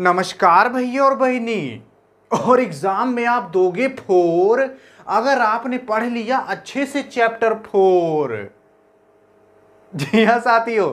नमस्कार भैया और बहनी और एग्ज़ाम में आप दोगे फोर अगर आपने पढ़ लिया अच्छे से चैप्टर फोर जी हाँ साथियों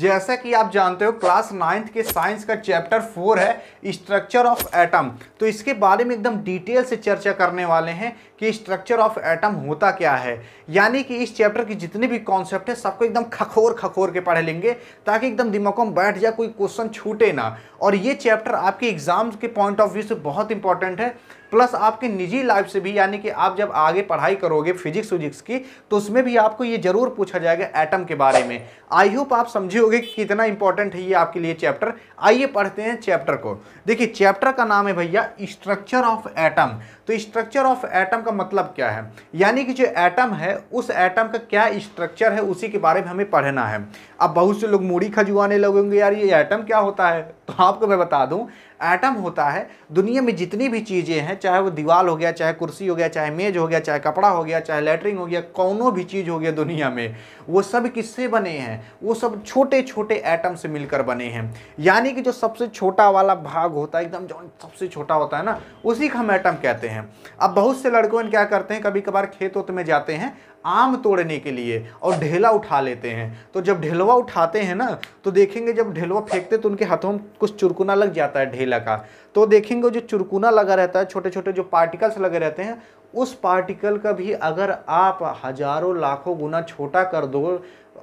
जैसा कि आप जानते हो क्लास नाइन्थ के साइंस का चैप्टर फोर है स्ट्रक्चर ऑफ एटम तो इसके बारे में एकदम डिटेल से चर्चा करने वाले हैं कि स्ट्रक्चर ऑफ एटम होता क्या है यानी कि इस चैप्टर के जितने भी कॉन्सेप्ट है सबको एकदम खखोर खखोर के पढ़ लेंगे ताकि एकदम दिमागों में बैठ जाए कोई क्वेश्चन छूटे ना और ये चैप्टर आपके एग्जाम के पॉइंट ऑफ व्यू से बहुत इंपॉर्टेंट है प्लस आपके निजी लाइफ से भी यानी कि आप जब आगे पढ़ाई करोगे फिजिक्स विजिक्स की तो उसमें भी आपको ये जरूर पूछा जाएगा एटम के बारे में आई होप आप समझे होगे कितना इंपॉर्टेंट है ये आपके लिए चैप्टर आइए पढ़ते हैं चैप्टर को देखिए चैप्टर का नाम है भैया स्ट्रक्चर ऑफ एटम तो स्ट्रक्चर ऑफ एटम का मतलब क्या है यानी कि जो एटम है उस एटम का क्या स्ट्रक्चर है उसी के बारे में हमें पढ़ना है अब बहुत से लोग मूढ़ी खजुआने लगेंगे यार ये एटम क्या होता है तो आपको मैं बता दूं एटम होता है दुनिया में जितनी भी चीज़ें हैं चाहे वो दीवार हो गया चाहे कुर्सी हो गया चाहे मेज हो गया चाहे कपड़ा हो गया चाहे लेटरिंग हो गया कौनों भी चीज़ हो गया दुनिया में वो सब किससे बने हैं वो सब छोटे छोटे ऐटम से मिलकर बने हैं यानी कि जो सबसे छोटा वाला भाग होता है एकदम जो सबसे छोटा होता है ना उसी का हम ऐटम कहते हैं अब बहुत से लड़कों ने क्या करते हैं कभी कभार खेत वेत में जाते हैं आम तोड़ने के लिए और ढेला उठा लेते हैं तो जब ढेलवा उठाते हैं ना तो देखेंगे जब ढेलवा फेंकते तो उनके हाथों में कुछ चुरकुना लग जाता है ढेला का तो देखेंगे जो चुरकुना लगा रहता है छोटे छोटे जो पार्टिकल्स लगे रहते हैं उस पार्टिकल का भी अगर आप हजारों लाखों गुना छोटा कर दो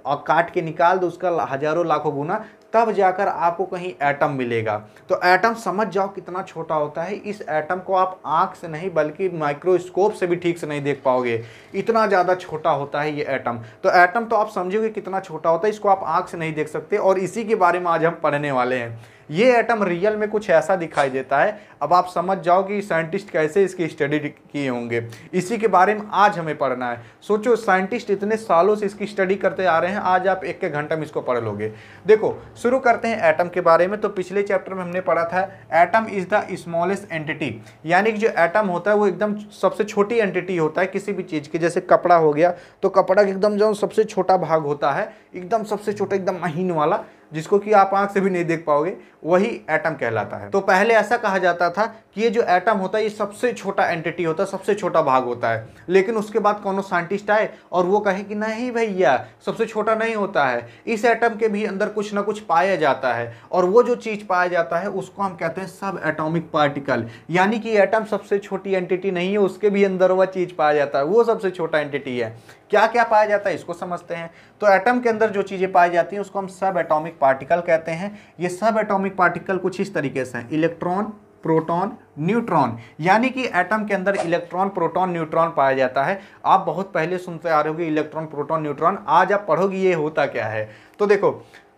और काट के निकाल दो उसका हजारों लाखों गुना तब जाकर आपको कहीं एटम मिलेगा तो एटम समझ जाओ कितना छोटा होता है इस एटम को आप आँख से नहीं बल्कि माइक्रोस्कोप से भी ठीक से नहीं देख पाओगे इतना ज़्यादा छोटा होता है ये एटम तो एटम तो आप समझोगे कितना छोटा होता है इसको आप आँख से नहीं देख सकते और इसी के बारे में आज हम पढ़ने वाले हैं ये एटम रियल में कुछ ऐसा दिखाई देता है अब आप समझ जाओ कि साइंटिस्ट कैसे इसकी स्टडी किए होंगे इसी के बारे में आज हमें पढ़ना है सोचो साइंटिस्ट इतने सालों से इसकी स्टडी करते आ रहे हैं आज आप एक एक घंटा में इसको पढ़ लोगे देखो शुरू करते हैं एटम के बारे में तो पिछले चैप्टर में हमने पढ़ा था atom is the smallest entity यानी कि जो एटम होता है वो एकदम सबसे छोटी एंटिटी होता है किसी भी चीज़ की जैसे कपड़ा हो गया तो कपड़ा एकदम जो सबसे छोटा भाग होता है एकदम सबसे छोटा एकदम महीन वाला जिसको कि आप आंख से भी नहीं देख पाओगे वही एटम कहलाता है तो पहले ऐसा कहा जाता था कि ये जो एटम होता है ये सबसे छोटा एंटिटी होता है सबसे छोटा भाग होता है लेकिन उसके बाद कौन साइंटिस्ट आए और वो कहे कि नहीं भैया सबसे छोटा नहीं होता है इस एटम के भी अंदर कुछ ना कुछ पाया जाता है और वो जो चीज़ पाया जाता है उसको हम कहते हैं सब एटोमिक पार्टिकल यानी कि एटम सबसे छोटी एंटिटी नहीं है उसके भी अंदर वह चीज़ पाया जाता है वो सबसे छोटा एंटिटी है क्या क्या पाया जाता है इसको समझते हैं तो एटम के अंदर जो चीज़ें पाई जाती हैं उसको हम सब एटॉमिक पार्टिकल कहते हैं ये सब एटॉमिक पार्टिकल कुछ इस तरीके से हैं इलेक्ट्रॉन प्रोटॉन न्यूट्रॉन यानी कि एटम के अंदर इलेक्ट्रॉन प्रोटॉन न्यूट्रॉन पाया जाता है आप बहुत पहले सुनते आ रहे होगे इलेक्ट्रॉन प्रोटॉन न्यूट्रॉन आज आप पढ़ोगे ये होता क्या है तो देखो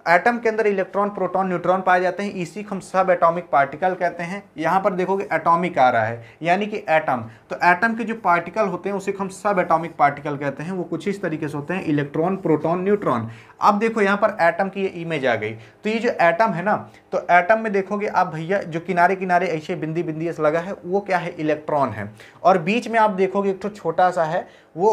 एटम के अंदर इलेक्ट्रॉन प्रोटॉन न्यूट्रॉन पाए जाते हैं इसी को हम सब एटॉमिक पार्टिकल कहते हैं यहाँ पर देखोगे एटॉमिक आ रहा है यानी कि एटम तो एटम के जो पार्टिकल होते हैं उसी को हम सब एटॉमिक पार्टिकल कहते हैं वो कुछ इस तरीके से होते हैं इलेक्ट्रॉन प्रोटॉन न्यूट्रॉन अब देखो यहाँ पर एटम की ये इमेज आ गई तो ये जो एटम है ना तो एटम में देखोगे आप भैया जो किनारे किनारे ऐसे बिंदी बिंदी ऐसे लगा है वो क्या है इलेक्ट्रॉन है और बीच में आप देखोगे एक तो छोटा सा है वो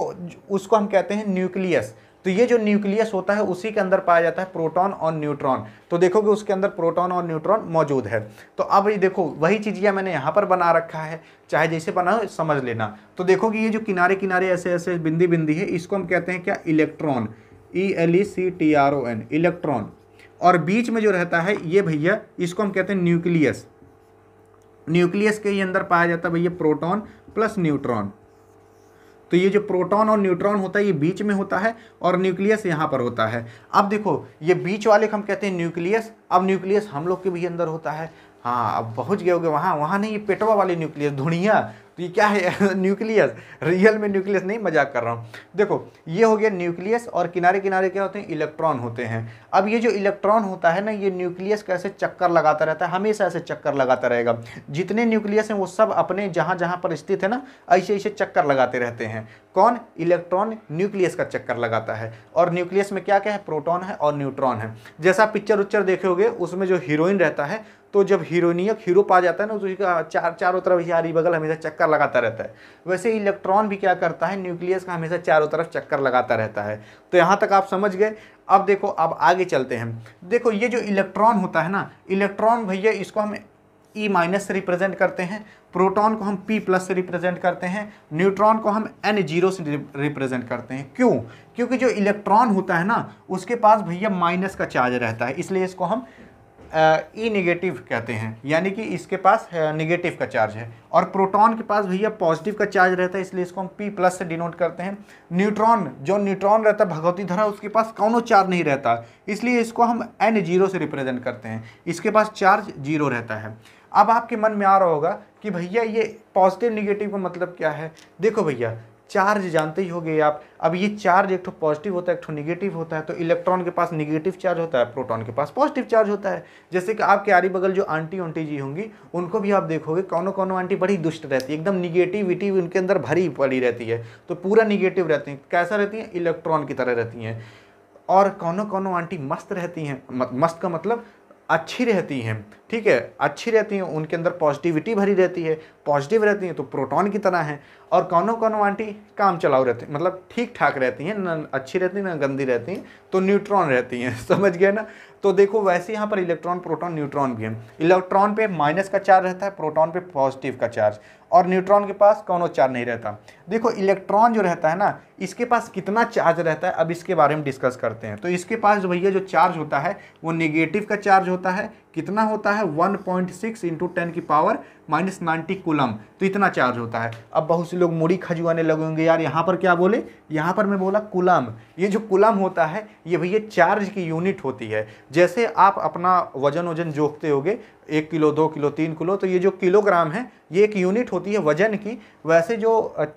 उसको हम कहते हैं न्यूक्लियस तो ये जो न्यूक्लियस होता है उसी के अंदर पाया जाता है प्रोटॉन और न्यूट्रॉन तो देखोगे उसके अंदर प्रोटॉन और न्यूट्रॉन मौजूद है तो अब ये देखो वही चीजियाँ मैंने यहाँ पर बना रखा है चाहे जैसे बना समझ लेना तो देखोगे ये जो किनारे किनारे ऐसे ऐसे बिंदी बिंदी है इसको हम कहते हैं क्या electron E L E C T R O N electron और बीच में जो रहता है ये भैया इसको हम कहते हैं न्यूक्लियस न्यूक्लियस के ही अंदर पाया जाता है भैया प्रोटॉन प्लस न्यूट्रॉन तो ये जो प्रोटॉन और न्यूट्रॉन होता है ये बीच में होता है और न्यूक्लियस यहाँ पर होता है अब देखो ये बीच वाले हम कहते हैं न्यूक्लियस अब न्यूक्लियस हम लोग के भी अंदर होता है हाँ अब पहुँच गए होगे वहाँ वहाँ नहीं ये पेटवा वाले न्यूक्लियस धुनिया तो ये क्या है न्यूक्लियस रियल में न्यूक्लियस नहीं मजाक कर रहा हूँ देखो ये हो गया न्यूक्लियस और किनारे किनारे क्या होते हैं इलेक्ट्रॉन होते हैं अब ये जो इलेक्ट्रॉन होता है ना ये न्यूक्लियस कैसे चक्कर लगाता रहता है हमेशा ऐसे चक्कर लगाता रहेगा जितने न्यूक्लियस हैं वो सब अपने जहाँ जहाँ पर स्थित है ना ऐसे ऐसे चक्कर लगाते रहते हैं कौन इलेक्ट्रॉन न्यूक्लियस का चक्कर लगाता है और न्यूक्लियस में क्या क्या है प्रोटॉन है और न्यूट्रॉन है जैसा पिक्चर उच्चर देखे उसमें जो हीरोइन रहता है तो जब हीरोनियक हीरो पा जाता है ना तो उसका चार चारों तरफ यारी बगल हमेशा चक्कर चक्कर लगाता रहता है वैसे इलेक्ट्रॉन भी क्या करता है न्यूक्लियस का हमेशा चारों तरफ चक्कर लगाता रहता है तो यहाँ तक आप समझ गए अब देखो अब आगे चलते हैं देखो ये जो इलेक्ट्रॉन होता है ना इलेक्ट्रॉन भैया इसको हम ई e माइनस से रिप्रेजेंट करते हैं प्रोटॉन को हम पी प्लस से रिप्रेजेंट करते हैं न्यूट्रॉन को हम एन जीरो से रिप्रेजेंट करते हैं क्यों क्योंकि जो इलेक्ट्रॉन होता है ना उसके पास भैया माइनस का चार्ज रहता है इसलिए इसको हम ई निगेटिव e कहते हैं यानी कि इसके पास निगेटिव का चार्ज है और प्रोटॉन के पास भैया पॉजिटिव का चार्ज रहता है इसलिए इसको हम पी प्लस से डिनोट करते हैं न्यूट्रॉन जो न्यूट्रॉन रहता है भगवती धरा उसके पास कौनों चार्ज नहीं रहता इसलिए इसको हम एन जीरो से रिप्रेजेंट करते हैं इसके पास चार्ज जीरो रहता है अब आपके मन में आ रहा होगा कि भैया ये पॉजिटिव निगेटिव का मतलब क्या है देखो भैया चार्ज जानते ही होंगे आप अब ये चार्ज एक ठो पॉजिटिव होता है एक ठो निगेटिव होता है तो इलेक्ट्रॉन के पास निगेटिव चार्ज होता है प्रोटॉन के पास पॉजिटिव चार्ज होता है जैसे कि आपके आरी बगल जो आंटी ऑंटी जी होंगी उनको भी आप देखोगे कौनो कौनो आंटी बड़ी दुष्ट रहती है एकदम निगेटिविटी उनके अंदर भरी पड़ी रहती है तो पूरा निगेटिव रहती है कैसा रहती है इलेक्ट्रॉन की तरह रहती हैं और कौनों कौनों आंटी मस्त रहती हैं मस्त का मतलब अच्छी रहती हैं ठीक है अच्छी रहती हैं उनके अंदर पॉजिटिविटी भरी रहती है पॉजिटिव रहती हैं तो प्रोटॉन की तरह हैं और कौनों कौन आंटी काम चलाओ रहती मतलब ठीक ठाक रहती हैं न अच्छी रहती हैं ना गंदी रहती हैं तो न्यूट्रॉन रहती हैं समझ गए ना तो देखो वैसे यहाँ पर इलेक्ट्रॉन प्रोटॉन न्यूट्रॉन भी हैं इलेक्ट्रॉन पर माइनस का चार्ज रहता है प्रोटॉन पर पॉजिटिव का चार्ज और न्यूट्रॉन के पास कौनो चार्ज नहीं रहता देखो इलेक्ट्रॉन जो रहता है ना इसके पास कितना चार्ज रहता है अब इसके बारे में डिस्कस करते हैं तो इसके पास भैया जो चार्ज होता है वो निगेटिव का चार्ज होता है कितना होता है 1.6 पॉइंट सिक्स इंटू टेन की पावर माइनस नाइन्टी कुलम तो इतना चार्ज होता है अब बहुत से लोग मुड़ी खजुआने लगेंगे यार यहाँ पर क्या बोले यहाँ पर मैं बोला कुलम ये जो कुलम होता है ये भैया चार्ज की यूनिट होती है जैसे आप अपना वजन वजन जोखते होगे एक किलो दो किलो तीन किलो तो ये जो किलोग्राम है ये एक यूनिट होती है वजन की वैसे जो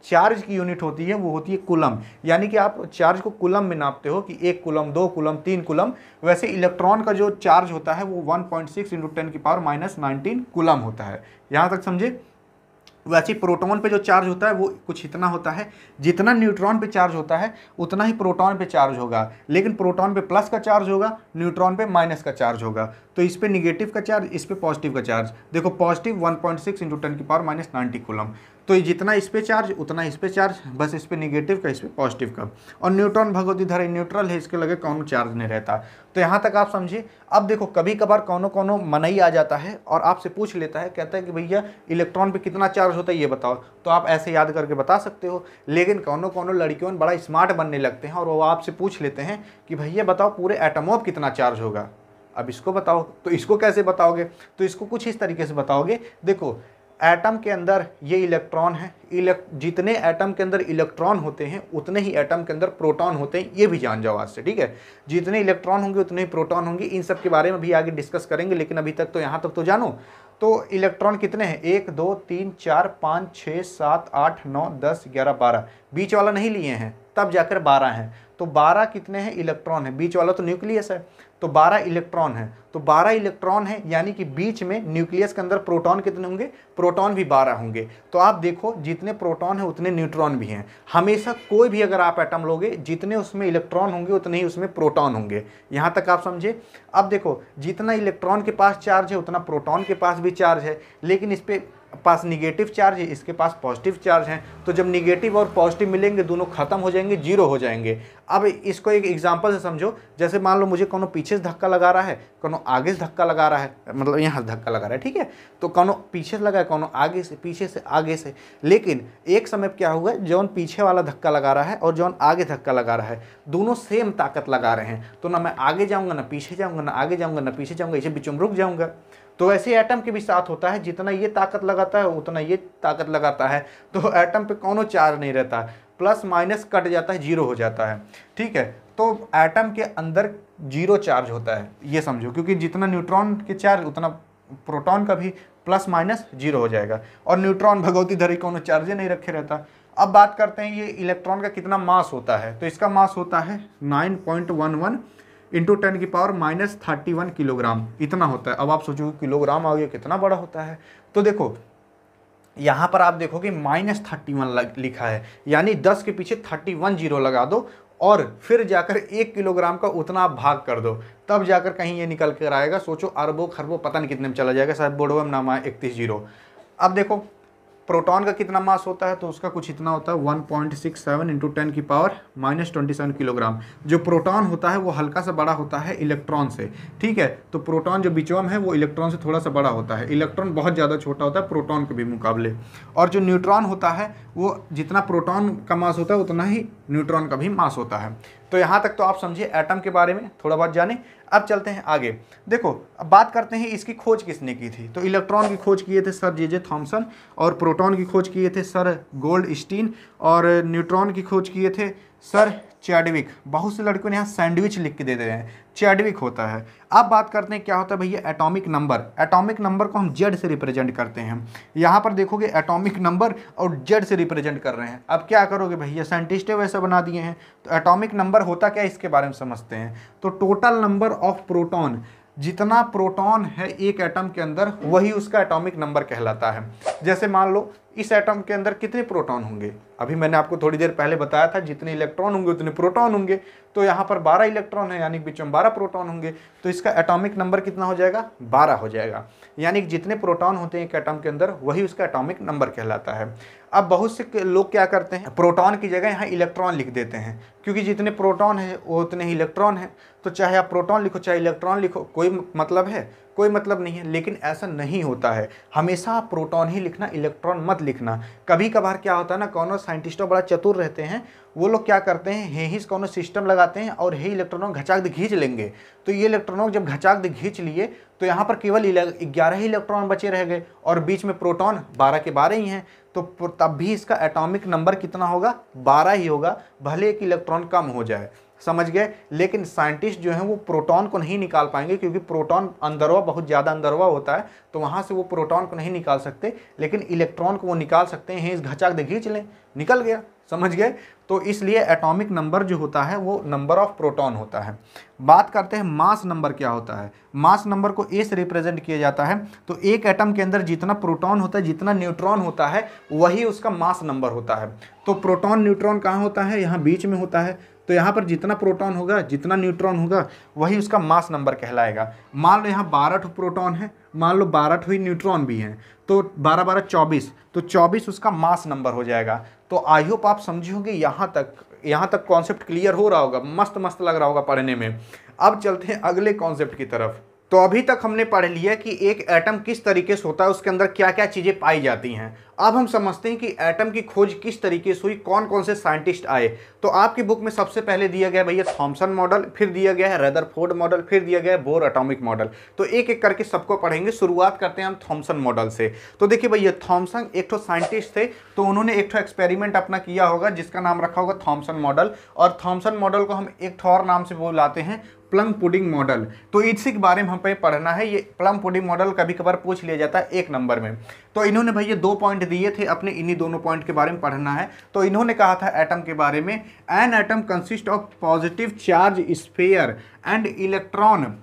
चार्ज की यूनिट होती है वो होती है कुलम यानी कि आप चार्ज को कुलम में नापते हो कि एक कुलम दो कुलम तीन कुलम वैसे इलेक्ट्रॉन का जो चार्ज होता है वो 1.6 पॉइंट सिक्स इंटू टेन की पावर माइनस नाइनटीन कुलम होता है यहाँ तक समझे वैसे प्रोटॉन पे जो चार्ज होता है वो कुछ इतना होता है जितना न्यूट्रॉन पे चार्ज होता है उतना ही प्रोटॉन पे चार्ज होगा लेकिन प्रोटॉन पे प्लस का चार्ज होगा न्यूट्रॉन पे माइनस का चार्ज होगा तो इस पर निगेटिव का चार्ज इस पर पॉजिटिव का चार्ज देखो positive 1.6 point six into ten की पावर माइनस नाइन्टी कोलम तो ये जितना इस पर चार्ज उतना इस पर चार्ज बस इस पर निगेटिव का इस पर पॉजिटिव का और न्यूट्रॉन भगवती धारा न्यूट्रल है इसके लगे कौन चार्ज नहीं रहता तो यहाँ तक आप समझिए अब देखो कभी कभार कौनों कौनों मनाई आ जाता है और आपसे पूछ लेता है कहता है कि भैया इलेक्ट्रॉन पे कितना चार्ज होता है ये बताओ तो आप ऐसे याद करके बता सकते हो लेकिन कौनों कौनों लड़कियों बड़ा स्मार्ट बनने लगते हैं और वो आपसे पूछ लेते हैं कि भैया बताओ पूरे एटमों पर कितना चार्ज होगा अब इसको बताओ तो इसको कैसे बताओगे तो इसको कुछ इस तरीके से बताओगे देखो एटम के अंदर ये इलेक्ट्रॉन है इलेक् जितने एटम के अंदर इलेक्ट्रॉन होते हैं उतने ही एटम के अंदर प्रोटॉन होते हैं ये भी जान जाओ आज से ठीक है जितने इलेक्ट्रॉन होंगे उतने ही प्रोटॉन होंगे इन सब के बारे में भी आगे डिस्कस करेंगे लेकिन अभी तक तो यहाँ तक तो जानो तो इलेक्ट्रॉन कितने हैं एक दो तीन चार पाँच छः सात आठ नौ दस ग्यारह बारह बीच वाला नहीं लिए हैं तब जाकर बारह हैं तो बारह कितने हैं इलेक्ट्रॉन है बीच वाला तो न्यूक्लियस है तो बारह इलेक्ट्रॉन है तो 12 इलेक्ट्रॉन है यानी कि बीच में न्यूक्लियस के अंदर प्रोटॉन कितने होंगे प्रोटॉन भी 12 होंगे तो आप देखो जितने प्रोटॉन हैं उतने न्यूट्रॉन भी हैं हमेशा कोई भी अगर आप एटम लोगे जितने उसमें इलेक्ट्रॉन होंगे उतने ही उसमें प्रोटॉन होंगे यहाँ तक आप समझे अब देखो जितना इलेक्ट्रॉन के पास चार्ज है उतना प्रोटॉन के पास भी चार्ज है लेकिन इस पर पास निगेटिव चार्ज है इसके पास पॉजिटिव चार्ज है तो जब निगेटिव और पॉजिटिव मिलेंगे दोनों खत्म हो जाएंगे जीरो हो जाएंगे अब इसको एक एग्जाम्पल से समझो जैसे मान लो मुझे कोनो पीछे से धक्का लगा रहा है कोनो आगे से धक्का लगा रहा है मतलब यहाँ धक्का लगा रहा है ठीक है तो कोनो पीछे से लगा है कोनो आगे से पीछे से आगे से लेकिन एक समय क्या हुआ है जौन पीछे वाला धक्का लगा रहा है और जौन आगे धक्का लगा रहा है दोनों सेम ताकत लगा रहे हैं तो ना मैं आगे जाऊँगा ना पीछे जाऊँगा ना आगे जाऊँगा ना पीछे जाऊँगा इसे बीच में रुक जाऊँगा तो ऐसे एटम के भी साथ होता है जितना ये ताकत लगाता है उतना ये ताकत लगाता है तो एटम पे कोनो चार्ज नहीं रहता प्लस माइनस कट जाता है जीरो हो जाता है ठीक है तो एटम के अंदर जीरो चार्ज होता है ये समझो क्योंकि जितना न्यूट्रॉन के चार्ज उतना प्रोटॉन का भी प्लस माइनस जीरो हो जाएगा और न्यूट्रॉन भगवती धरी कोनो चार्जे नहीं रखे रहता अब बात करते हैं ये इलेक्ट्रॉन का कितना मास होता है तो इसका मास होता है nine point one one into ten की power minus thirty one kilogram इतना होता है अब आप सोचोगे किलोग्राम गया कितना बड़ा होता है तो देखो यहाँ पर आप देखोगे माइनस थर्टी वन लिखा है यानी दस के पीछे थर्टी वन जीरो लगा दो और फिर जाकर एक किलोग्राम का उतना आप भाग कर दो तब जाकर कहीं ये निकल कर आएगा सोचो अरबों खरबों पता नहीं कितने में चला जाएगा शायद बोडोम आए इकतीस जीरो अब देखो प्रोटॉन का कितना मास होता है तो उसका कुछ इतना होता है one point six seven into ten की power minus twenty seven kilogram जो प्रोटॉन होता है वो हल्का सा बड़ा होता है इलेक्ट्रॉन से ठीक है तो प्रोटॉन जो बिचवम है वो इलेक्ट्रॉन से थोड़ा सा बड़ा होता है इलेक्ट्रॉन बहुत ज़्यादा छोटा होता है प्रोटॉन के भी मुकाबले और जो न्यूट्रॉन होता है वो जितना प्रोटॉन का मास होता है उतना ही न्यूट्रॉन का भी मास होता है तो यहाँ तक तो आप समझिए एटम के बारे में थोड़ा बहुत जाने अब चलते हैं आगे देखो अब बात करते हैं इसकी खोज किसने की थी तो इलेक्ट्रॉन की खोज किए थे सर जे जे थॉम्सन और प्रोटॉन की खोज किए थे सर गोल्ड स्टीन और न्यूट्रॉन की खोज किए थे सर चैडविक बहुत से लड़कियों ने यहाँ सैंडविच लिख के दे दे रहे हैं चैडविक होता है अब बात करते हैं क्या होता है भैया एटॉमिक नंबर एटॉमिक नंबर को हम जेड से रिप्रेजेंट करते हैं यहाँ पर देखोगे एटॉमिक नंबर और जेड से रिप्रेजेंट कर रहे हैं अब क्या करोगे भैया साइंटिस्टें वैसे बना दिए हैं तो एटॉमिक नंबर होता क्या इसके बारे में समझते हैं तो टोटल नंबर ऑफ प्रोटोन जितना प्रोटॉन है एक एटम के अंदर वही उसका एटॉमिक नंबर कहलाता है जैसे मान लो इस एटम के अंदर कितने प्रोटॉन होंगे अभी मैंने आपको थोड़ी देर पहले बताया था जितने इलेक्ट्रॉन होंगे उतने प्रोटॉन होंगे तो यहाँ पर 12 इलेक्ट्रॉन है यानी बीच में 12 प्रोटॉन होंगे तो इसका एटॉमिक नंबर कितना हो जाएगा 12 हो जाएगा यानी कि जितने प्रोटॉन होते हैं एक एटम के अंदर वही उसका एटॉमिक नंबर कहलाता है अब बहुत से लोग क्या करते हैं प्रोटॉन की जगह यहाँ इलेक्ट्रॉन लिख देते हैं क्योंकि जितने प्रोटॉन हैं वो उतने ही इलेक्ट्रॉन हैं तो चाहे आप प्रोटॉन लिखो चाहे इलेक्ट्रॉन लिखो कोई मतलब है कोई मतलब नहीं है लेकिन ऐसा नहीं होता है हमेशा प्रोटॉन ही लिखना इलेक्ट्रॉन मत लिखना कभी कभार क्या होता है ना कौनों साइंटिस्टों बड़ा चतुर रहते हैं वो लोग क्या करते हैं हे ही कौनों सिस्टम लगाते हैं और हे इलेक्ट्रॉनों घचाक घींच लेंगे तो ये इलेक्ट्रॉनों जब घचाक घींच लिए तो यहाँ पर केवल ग्यारह ही इलेक्ट्रॉन बचे रह गए और बीच में प्रोटॉन बारह के बारह ही हैं तो तब भी इसका एटॉमिक नंबर कितना होगा बारह ही होगा भले एक इलेक्ट्रॉन कम हो जाए समझ गए लेकिन साइंटिस्ट जो हैं वो प्रोटॉन को नहीं निकाल पाएंगे क्योंकि प्रोटॉन अंदरवा बहुत ज़्यादा अंदरवा होता है तो वहाँ से वो प्रोटॉन को नहीं निकाल सकते लेकिन इलेक्ट्रॉन को वो निकाल सकते हैं इस घचाक दे खींच लें निकल गया समझ गए तो इसलिए एटॉमिक नंबर जो होता है वो नंबर ऑफ प्रोटॉन होता है बात करते हैं मास नंबर क्या होता है मास नंबर को ए से रिप्रेजेंट किया जाता है तो एक एटम के अंदर जितना प्रोटॉन होता है जितना न्यूट्रॉन होता है वही उसका मास नंबर होता है तो प्रोटॉन न्यूट्रॉन कहाँ होता है यहाँ बीच में होता है तो यहाँ पर जितना प्रोटॉन होगा जितना न्यूट्रॉन होगा वही उसका मास नंबर कहलाएगा मान लो यहाँ बारह ठो प्रोटॉन है मान लो बारह ठो ही न्यूट्रॉन भी हैं तो बारह बारह चौबीस तो चौबीस उसका मास नंबर हो जाएगा तो आई होप आप समझे होंगे यहाँ तक यहाँ तक कॉन्सेप्ट क्लियर हो रहा होगा मस्त मस्त लग रहा होगा पढ़ने में अब चलते हैं अगले कॉन्सेप्ट की तरफ तो अभी तक हमने पढ़ लिया कि एक एटम किस तरीके से होता है उसके अंदर क्या क्या चीज़ें पाई जाती हैं अब हम समझते हैं कि एटम की खोज किस तरीके से हुई कौन कौन से साइंटिस्ट आए तो आपकी बुक में सबसे पहले दिया गया भैया थॉमसन मॉडल फिर दिया गया है फोर्ड मॉडल फिर दिया गया है बोर अटोमिक मॉडल तो एक एक करके सबको पढ़ेंगे शुरुआत करते हैं हम थॉम्सन मॉडल से तो देखिए भैया थॉमसन एक ठो साइंटिस्ट थे तो उन्होंने एक ठो एक्सपेरिमेंट अपना किया होगा जिसका नाम रखा होगा थॉम्सन मॉडल और थॉम्सन मॉडल को हम एक ठो और नाम से बुलाते हैं प्लम पुडिंग मॉडल तो इसी के बारे में हम पे पढ़ना है ये प्लम पुडिंग मॉडल कभी कभार पूछ लिया जाता है एक नंबर में तो इन्होंने भैया दो पॉइंट दिए थे अपने इन्हीं दोनों पॉइंट के बारे में पढ़ना है तो इन्होंने कहा था एटम के बारे में an atom consist of positive charge sphere and electron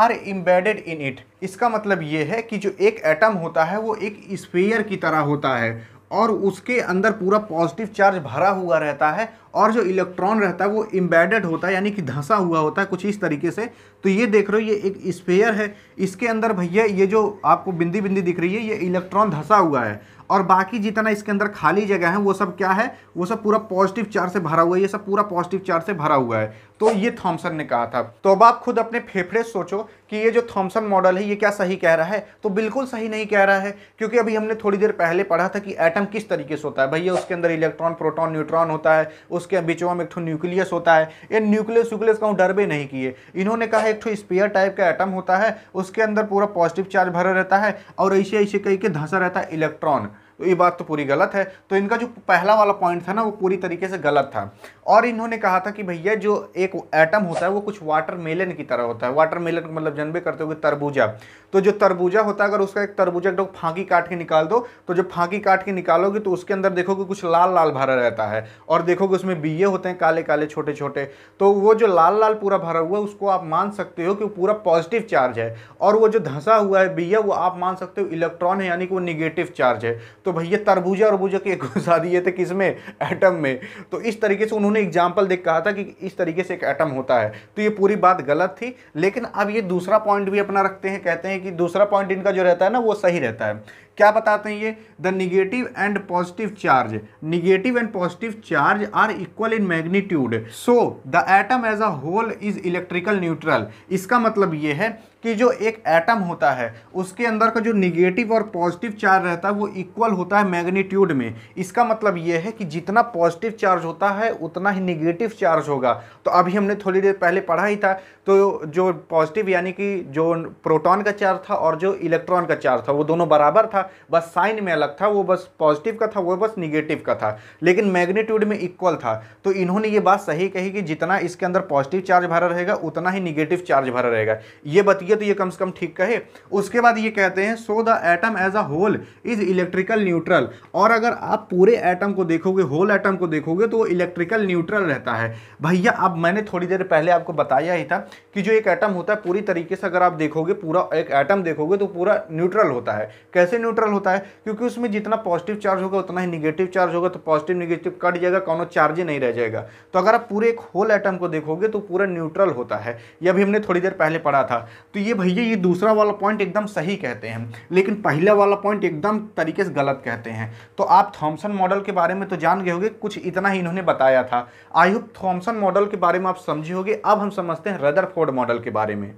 are embedded in it इसका मतलब ये है कि जो एक एटम होता है वो एक स्पेयर की तरह होता है और उसके अंदर पूरा पॉजिटिव चार्ज भरा हुआ रहता है और जो इलेक्ट्रॉन रहता है वो इम्बेडेड होता है यानी कि धंसा हुआ होता है कुछ इस तरीके से तो ये देख रहे हो ये एक स्पेयर है इसके अंदर भैया ये जो आपको बिंदी बिंदी दिख रही है ये इलेक्ट्रॉन धंसा हुआ है और बाकी जितना इसके अंदर खाली जगह है वो सब क्या है वो सब पूरा पॉजिटिव चार्ज से भरा हुआ है ये सब पूरा पॉजिटिव चार्ज से भरा हुआ है तो ये थॉमसन ने कहा था तो अब आप खुद अपने फेफड़े सोचो कि ये जो थॉमसन मॉडल है ये क्या सही कह रहा है तो बिल्कुल सही नहीं कह रहा है क्योंकि अभी हमने थोड़ी देर पहले पढ़ा था कि एटम किस तरीके से होता है भैया उसके अंदर इलेक्ट्रॉन प्रोटॉन न्यूट्रॉन होता है उसके बीचों में एक ठो न्यूक्लियस होता है ये न्यूक्लियस व्यूक्लियस डर भी नहीं किए इन्होंने कहा एक ठो स्पेयर टाइप का एटम होता है उसके अंदर पूरा पॉजिटिव चार्ज भरा रहता है और ऐसे ऐसे कहीं के धंसा रहता है इलेक्ट्रॉन ये बात तो पूरी गलत है तो इनका जो पहला वाला पॉइंट था ना वो पूरी तरीके से गलत था और इन्होंने कहा था कि भैया जो एक एटम होता है वो कुछ वाटर मेलन की तरह होता है वाटर मेलन का मतलब जनबे करते हो तरबूजा तो जो तरबूजा होता है अगर उसका एक तरबूजा एक फांकी काट के निकाल दो तो जब फांकी काट के निकालोगे तो उसके अंदर देखोगे कुछ लाल लाल भरा रहता है और देखोगे उसमें बीए होते हैं काले काले छोटे छोटे तो वो जो लाल लाल पूरा भरा हुआ है उसको आप मान सकते हो कि वो पूरा पॉजिटिव चार्ज है और वो जो धंसा हुआ है बीए वो आप मान सकते हो इलेक्ट्रॉन है यानी कि वो निगेटिव चार्ज है तो भैया तरबूजा अरबूजा के घुसा दिए थे किस में एटम में तो इस तरीके से उन्होंने एग्जाम्पल देख कहा था कि इस तरीके से एक एटम होता है तो ये पूरी बात गलत थी लेकिन अब ये दूसरा पॉइंट भी अपना रखते हैं कहते हैं कि दूसरा पॉइंट इनका जो रहता है ना वो सही रहता है क्या बताते हैं ये the negative and positive charge negative and positive charge are equal in magnitude so the atom as a whole is electrical neutral इसका मतलब ये है कि जो एक एटम होता है उसके अंदर का जो निगेटिव और पॉजिटिव चार्ज रहता है वो इक्वल होता है मैग्नीट्यूड में इसका मतलब ये है कि जितना पॉजिटिव चार्ज होता है उतना ही निगेटिव चार्ज होगा तो अभी हमने थोड़ी देर पहले पढ़ा ही था तो जो पॉजिटिव यानी कि जो प्रोटॉन का चार्ज था और जो इलेक्ट्रॉन का चार्ज था वो दोनों बराबर था बस साइन में अलग था वो बस पॉजिटिव का था वो बस निगेटिव का था लेकिन मैग्नीट्यूड में इक्वल था तो इन्होंने ये बात सही कही कि जितना इसके अंदर पॉजिटिव चार्ज भरा रहेगा उतना ही निगेटिव चार्ज भरा रहेगा ये बतिए तो ये कम से कम ठीक कहे उसके बाद ये कहते हैं so the atom as a whole is electrical neutral और अगर आप पूरे एटम को देखोगे होल एटम को देखोगे तो वो इलेक्ट्रिकल न्यूट्रल रहता है भैया अब मैंने थोड़ी देर पहले आपको बताया ही था कि जो एक एटम होता है पूरी तरीके से अगर आप देखोगे पूरा एक एटम देखोगे तो पूरा न्यूट्रल होता है कैसे न्यूट्रल न्यूट्रल होता है क्योंकि उसमें जितना पॉजिटिव चार्ज होगा उतना ही निगेटिव चार्ज होगा तो पॉजिटिव निगेटिव कट जाएगा कौन चार्ज ही नहीं रह जाएगा तो अगर आप पूरे एक होल आइटम को देखोगे तो पूरा न्यूट्रल होता है यह भी हमने थोड़ी देर पहले पढ़ा था तो ये भैया ये दूसरा वाला पॉइंट एकदम सही कहते हैं लेकिन पहला वाला पॉइंट एकदम तरीके से गलत कहते हैं तो आप थॉम्सन मॉडल के बारे में तो जान गए होगे कुछ इतना ही इन्होंने बताया था आई होप थॉम्सन मॉडल के बारे में आप समझे होगे अब हम समझते हैं रदरफोर्ड मॉडल के बारे में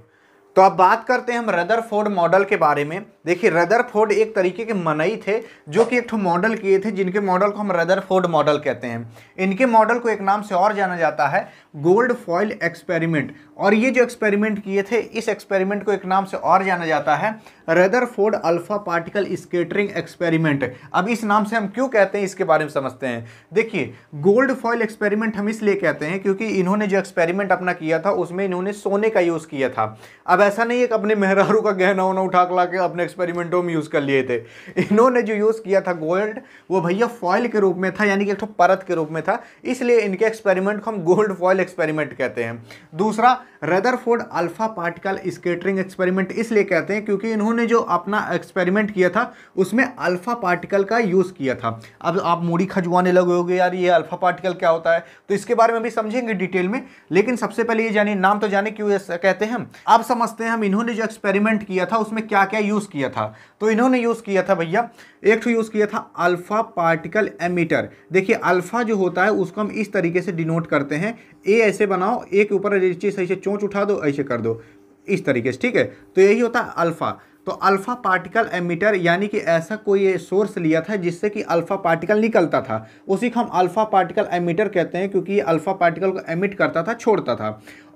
तो अब बात करते हैं हम रदर फोर्ड मॉडल के बारे में देखिए फोर्ड एक तरीके के मनई थे जो कि एक मॉडल किए थे जिनके मॉडल को हम रदर फोर्ड मॉडल कहते हैं इनके मॉडल को एक नाम से और जाना जाता है गोल्ड फॉयल एक्सपेरिमेंट और ये जो एक्सपेरिमेंट किए थे इस एक्सपेरिमेंट को एक नाम से और जाना जाता है Rutherford alpha particle scattering experiment अब इस नाम से हम क्यों कहते हैं इसके बारे में समझते हैं देखिए गोल्ड फॉयल एक्सपेरिमेंट हम इसलिए कहते हैं क्योंकि इन्होंने जो एक्सपेरिमेंट अपना किया था उसमें इन्होंने सोने का यूज़ किया था अब ऐसा नहीं है कि अपने मेहरारू का गहना उना उठा ला के अपने एक्सपेरिमेंटों में यूज़ कर लिए थे इन्होंने जो यूज़ किया था गोल्ड वो भैया फॉयल के रूप में था यानी कि एक परत के रूप में था इसलिए इनके एक्सपेरिमेंट को हम गोल्ड फॉयल एक्सपेरिमेंट कहते हैं दूसरा Rutherford alpha particle scattering experiment इसलिए कहते हैं क्योंकि इन्होंने जो अपना एक्सपेरिमेंट किया था उसमें अल्फा पार्टिकल का यूज़ किया था अब आप मूड़ी खजवाने लगोगे यार ये अल्फा पार्टिकल क्या होता है तो इसके बारे में भी समझेंगे डिटेल में लेकिन सबसे पहले ये जानिए नाम तो जाने क्यों कहते हैं अब समझते हैं हम इन्होंने जो एक्सपेरिमेंट किया था उसमें क्या क्या यूज़ किया था तो इन्होंने यूज़ किया था भैया एक तो यूज़ किया था अल्फ़ा पार्टिकल एमीटर देखिए अल्फ़ा जो होता है उसको हम इस तरीके से डिनोट करते हैं ए ऐसे बनाओ ए के ऊपर ऐसे से चोंच उठा दो ऐसे कर दो इस तरीके से ठीक है तो यही होता है अल्फ़ा तो अल्फ़ा पार्टिकल एमिटर यानी कि ऐसा कोई सोर्स लिया था जिससे कि अल्फ़ा पार्टिकल निकलता था उसी को हम अल्फ़ा पार्टिकल एमिटर कहते हैं क्योंकि ये अल्फ़ा पार्टिकल को एमिट करता था छोड़ता था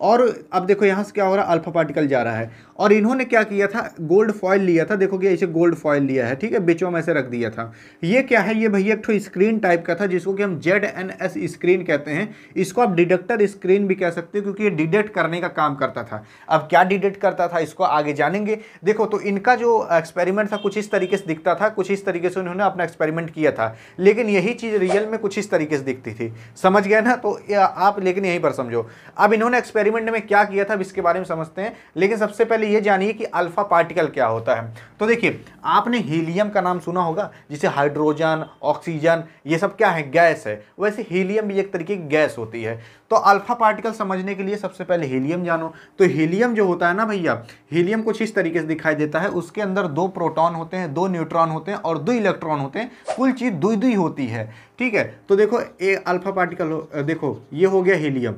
और अब देखो यहाँ से क्या हो रहा है अल्फा पार्टिकल जा रहा है और इन्होंने क्या किया था गोल्ड फॉयल लिया था देखो कि ऐसे गोल्ड फॉयल लिया है ठीक है बीचों में ऐसे रख दिया था ये क्या है ये भैया एक स्क्रीन टाइप का था जिसको कि हम जेड एन एस स्क्रीन कहते हैं इसको आप डिडक्टर स्क्रीन भी कह सकते हो क्योंकि ये डिडेक्ट करने का काम करता था अब क्या डिडेक्ट करता था इसको आगे जानेंगे देखो तो इनका जो एक्सपेरिमेंट था कुछ इस तरीके से दिखता था कुछ इस तरीके से उन्होंने अपना एक्सपेरिमेंट किया था लेकिन यही चीज़ रियल में कुछ इस तरीके से दिखती थी समझ गए ना तो आप लेकिन यहीं पर समझो अब इन्होंने एक्सपेरिमेंट एक्सपेरिमेंट में क्या किया था इसके बारे में समझते हैं लेकिन सबसे पहले ये जानिए कि अल्फा पार्टिकल क्या होता है तो देखिए आपने हीलियम का नाम सुना होगा जिसे हाइड्रोजन ऑक्सीजन ये सब क्या है गैस है वैसे हीलियम भी एक तरीके की गैस होती है तो अल्फा पार्टिकल समझने के लिए सबसे पहले हीलियम जानो तो हीलियम जो होता है ना भैया हीलियम कुछ इस तरीके से दिखाई देता है उसके अंदर दो प्रोटॉन होते हैं दो न्यूट्रॉन होते हैं और दो इलेक्ट्रॉन होते हैं कुल चीज़ दुई दुई होती है ठीक है तो देखो ए अल्फा पार्टिकल देखो ये हो गया हीलियम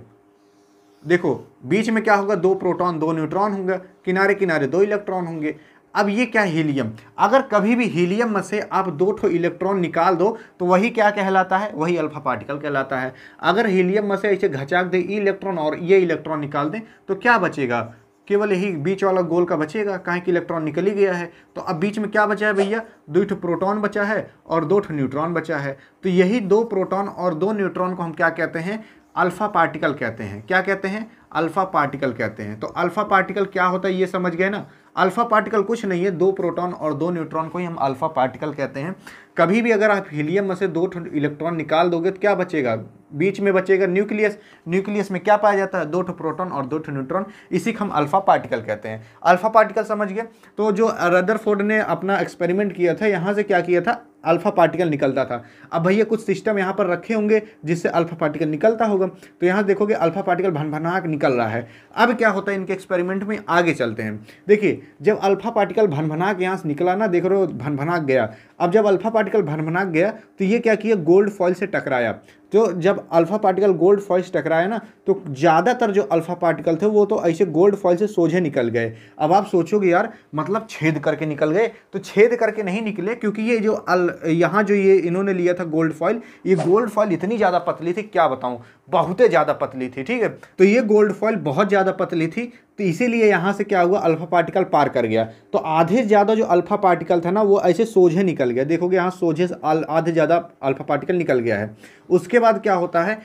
देखो बीच में क्या होगा दो प्रोटॉन दो न्यूट्रॉन होंगे किनारे किनारे दो इलेक्ट्रॉन होंगे अब ये क्या हीलियम अगर कभी भी हीलियम में से आप दो ठो इलेक्ट्रॉन निकाल दो तो वही क्या कहलाता है वही अल्फा पार्टिकल कहलाता है अगर हीलियम में से इसे घचाक दे इलेक्ट्रॉन और ये इलेक्ट्रॉन निकाल दें तो क्या बचेगा केवल यही बीच वाला गोल का बचेगा कहें कि इलेक्ट्रॉन निकल ही गया है तो अब बीच में क्या बचा है भैया दो ठो प्रोटॉन बचा है और दो ठो न्यूट्रॉन बचा है तो यही दो प्रोटॉन और दो न्यूट्रॉन को हम क्या कहते हैं अल्फ़ा पार्टिकल कहते हैं क्या कहते हैं अल्फ़ा पार्टिकल कहते हैं तो अल्फ़ा पार्टिकल क्या होता है ये समझ गए ना अल्फ़ा पार्टिकल कुछ नहीं है दो प्रोटॉन और दो न्यूट्रॉन को ही हम अल्फ़ा पार्टिकल कहते हैं कभी भी अगर आप हीलियम में से दो इलेक्ट्रॉन निकाल दोगे तो क्या बचेगा बीच में बचेगा न्यूक्लियस न्यूक्लियस में क्या पाया जाता है दो प्रोटॉन और दो न्यूट्रॉन इसी को हम अल्फ़ा पार्टिकल कहते हैं अल्फ़ा पार्टिकल समझ गए तो जो रदरफोर्ड ने अपना एक्सपेरिमेंट किया था यहाँ से क्या किया था अल्फ़ा पार्टिकल निकलता था अब भैया कुछ सिस्टम यहाँ पर रखे होंगे जिससे अल्फ़ा पार्टिकल निकलता होगा तो यहाँ देखोगे अल्फ़ा पार्टिकल भनभनाहट निकल रहा है अब क्या होता है इनके एक्सपेरिमेंट में आगे चलते हैं देखिए जब अल्फ़ा पार्टिकल भनभनाक यहाँ से निकला ना देख रहे हो भनभनाक गया अब जब अल्फ़ा पार्टिकल भनभनाक गया तो ये क्या किया गोल्ड फॉइल से टकराया तो जब अल्फ़ा पार्टिकल गोल्ड फॉइल से टकराया ना तो ज़्यादातर जो अल्फ़ा पार्टिकल थे वो तो ऐसे गोल्ड फॉइल से सोझे निकल गए अब आप सोचोगे यार मतलब छेद करके निकल गए तो छेद करके नहीं निकले क्योंकि ये जो अल यहाँ जो ये इन्होंने लिया था गोल्ड फॉइल ये गोल्ड फॉइल इतनी ज़्यादा पतली थी क्या बताऊँ बहुत ज़्यादा पतली थी ठीक है तो ये गोल्ड फॉइल बहुत ज़्यादा पतली थी तो इसीलिए यहाँ से क्या हुआ अल्फ़ा पार्टिकल पार कर गया तो आधे ज़्यादा जो अल्फ़ा पार्टिकल था ना वो ऐसे सोझे निकल गया देखोगे यहाँ सोझे से आधे ज़्यादा अल्फ़ा पार्टिकल निकल गया है उसके बाद क्या होता है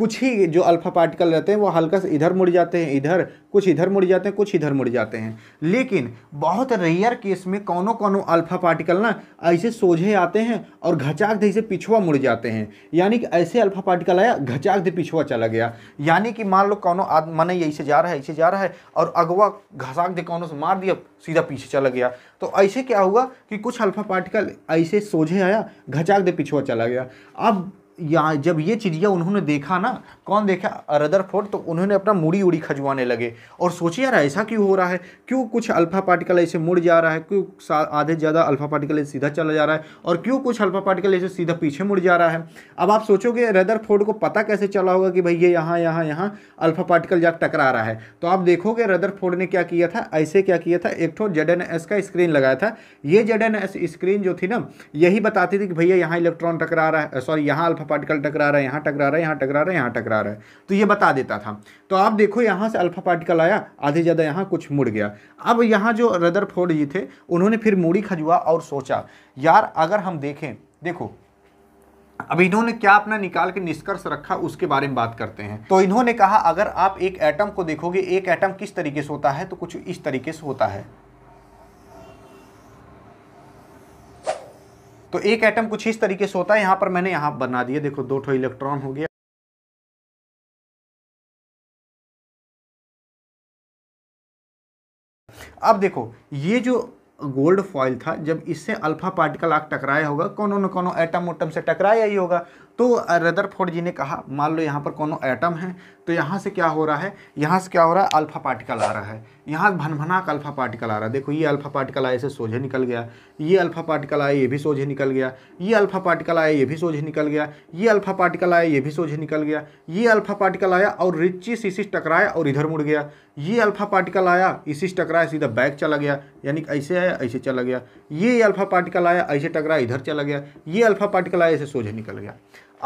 कुछ ही जो अल्फ़ा पार्टिकल रहते हैं वो हल्का से इधर मुड़ जाते हैं इधर कुछ इधर मुड़ जाते हैं कुछ इधर मुड़ जाते हैं लेकिन बहुत रेयर केस में कौनों कौनों अल्फ़ा पार्टिकल ना ऐसे सोझे आते हैं और घचाक दे से पिछुआ मुड़ जाते हैं यानी कि ऐसे अल्फ़ा पार्टिकल आया घचाक दे पिछुआ चला गया यानी कि मान लो कौनों ये ऐसे जा रहा है ऐसे जा रहा है और अगवा घसाक दे कौनों से मार दिया सीधा पीछे चला गया तो ऐसे क्या हुआ कि कुछ अल्फ़ा पार्टिकल ऐसे सोझे आया घचाक दे पिछुआ चला गया अब यहाँ जब ये चिड़िया उन्होंने देखा ना कौन देखा फोर्ट तो उन्होंने अपना मुड़ी उड़ी खजवाने लगे और सोचिए यार ऐसा क्यों हो रहा है क्यों कुछ अल्फ़ा पार्टिकल ऐसे मुड़ जा रहा है क्यों आधे ज़्यादा अल्फ़ा पार्टिकल ऐसे सीधा चला जा रहा है और क्यों कुछ अल्फ़ा पार्टिकल ऐसे सीधा पीछे मुड़ जा रहा है अब आप सोचोगे फोर्ड को पता कैसे चला होगा कि भाई ये यहाँ यहाँ यहाँ अल्फ़ा पार्टिकल जाकर टकरा रहा है तो आप देखोगे फोर्ड ने क्या किया था ऐसे क्या किया था एक ठो जेड का स्क्रीन लगाया था ये जेड स्क्रीन जो थी ना यही बताती थी कि भैया यहाँ इलेक्ट्रॉन टकरा रहा है सॉरी यहाँ अल्फ़ा पार्टिकल टकरा रहा है यहाँ टकरा रहा है यहाँ टकरा रहा है यहाँ टकरा रहा है तो ये बता देता था तो आप देखो यहाँ से अल्फा पार्टिकल आया आधे ज़्यादा यहाँ कुछ मुड़ गया अब यहाँ जो रदर फोर्ड जी थे उन्होंने फिर मूड़ी खजुआ और सोचा यार अगर हम देखें देखो अब इन्होंने क्या अपना निकाल के निष्कर्ष रखा उसके बारे में बात करते हैं तो इन्होंने कहा अगर आप एक एटम को देखोगे एक एटम किस तरीके से होता है तो कुछ इस तरीके से होता है तो एक एटम कुछ इस तरीके से होता है यहां पर मैंने यहां बना दिया देखो दो ठो इलेक्ट्रॉन हो गया अब देखो ये जो गोल्ड फॉइल था जब इससे अल्फा पार्टिकल आग टकराया होगा कौनों न कौनों एटम ओटम से टकराया ही होगा तो रदरफोर्ड जी ने कहा मान लो यहाँ पर कोनो एटम है तो यहाँ से क्या हो रहा है यहाँ से क्या हो रहा है अल्फ़ा पार्टिकल आ रहा है यहाँ भनभनाक अल्फ़ा पार्टिकल आ रहा है देखो ये अल्फ़ा पार्टिकल आए इसे सोझे निकल गया ये अल्फ़ा पार्टिकल आए ये भी सोझे निकल गया ये अल्फ़ा पार्टिकल आया ये भी सोझे निकल गया ये अल्फ़ा पार्टिकल आया ये भी सोझे निकल गया ये अल्फ़ा पार्टिकल आया और रिच्ची इसी टकराया और इधर मुड़ गया ये अल्फ़ा पार्टिकल आया इसी से टकराया सीधा बैक चला गया यानी ऐसे आया ऐसे चला गया ये अल्फ़ा पार्टिकल आया ऐसे टकराया इधर चला गया ये अल्फ़ा पार्टिकल आया ऐसे सोझे निकल गया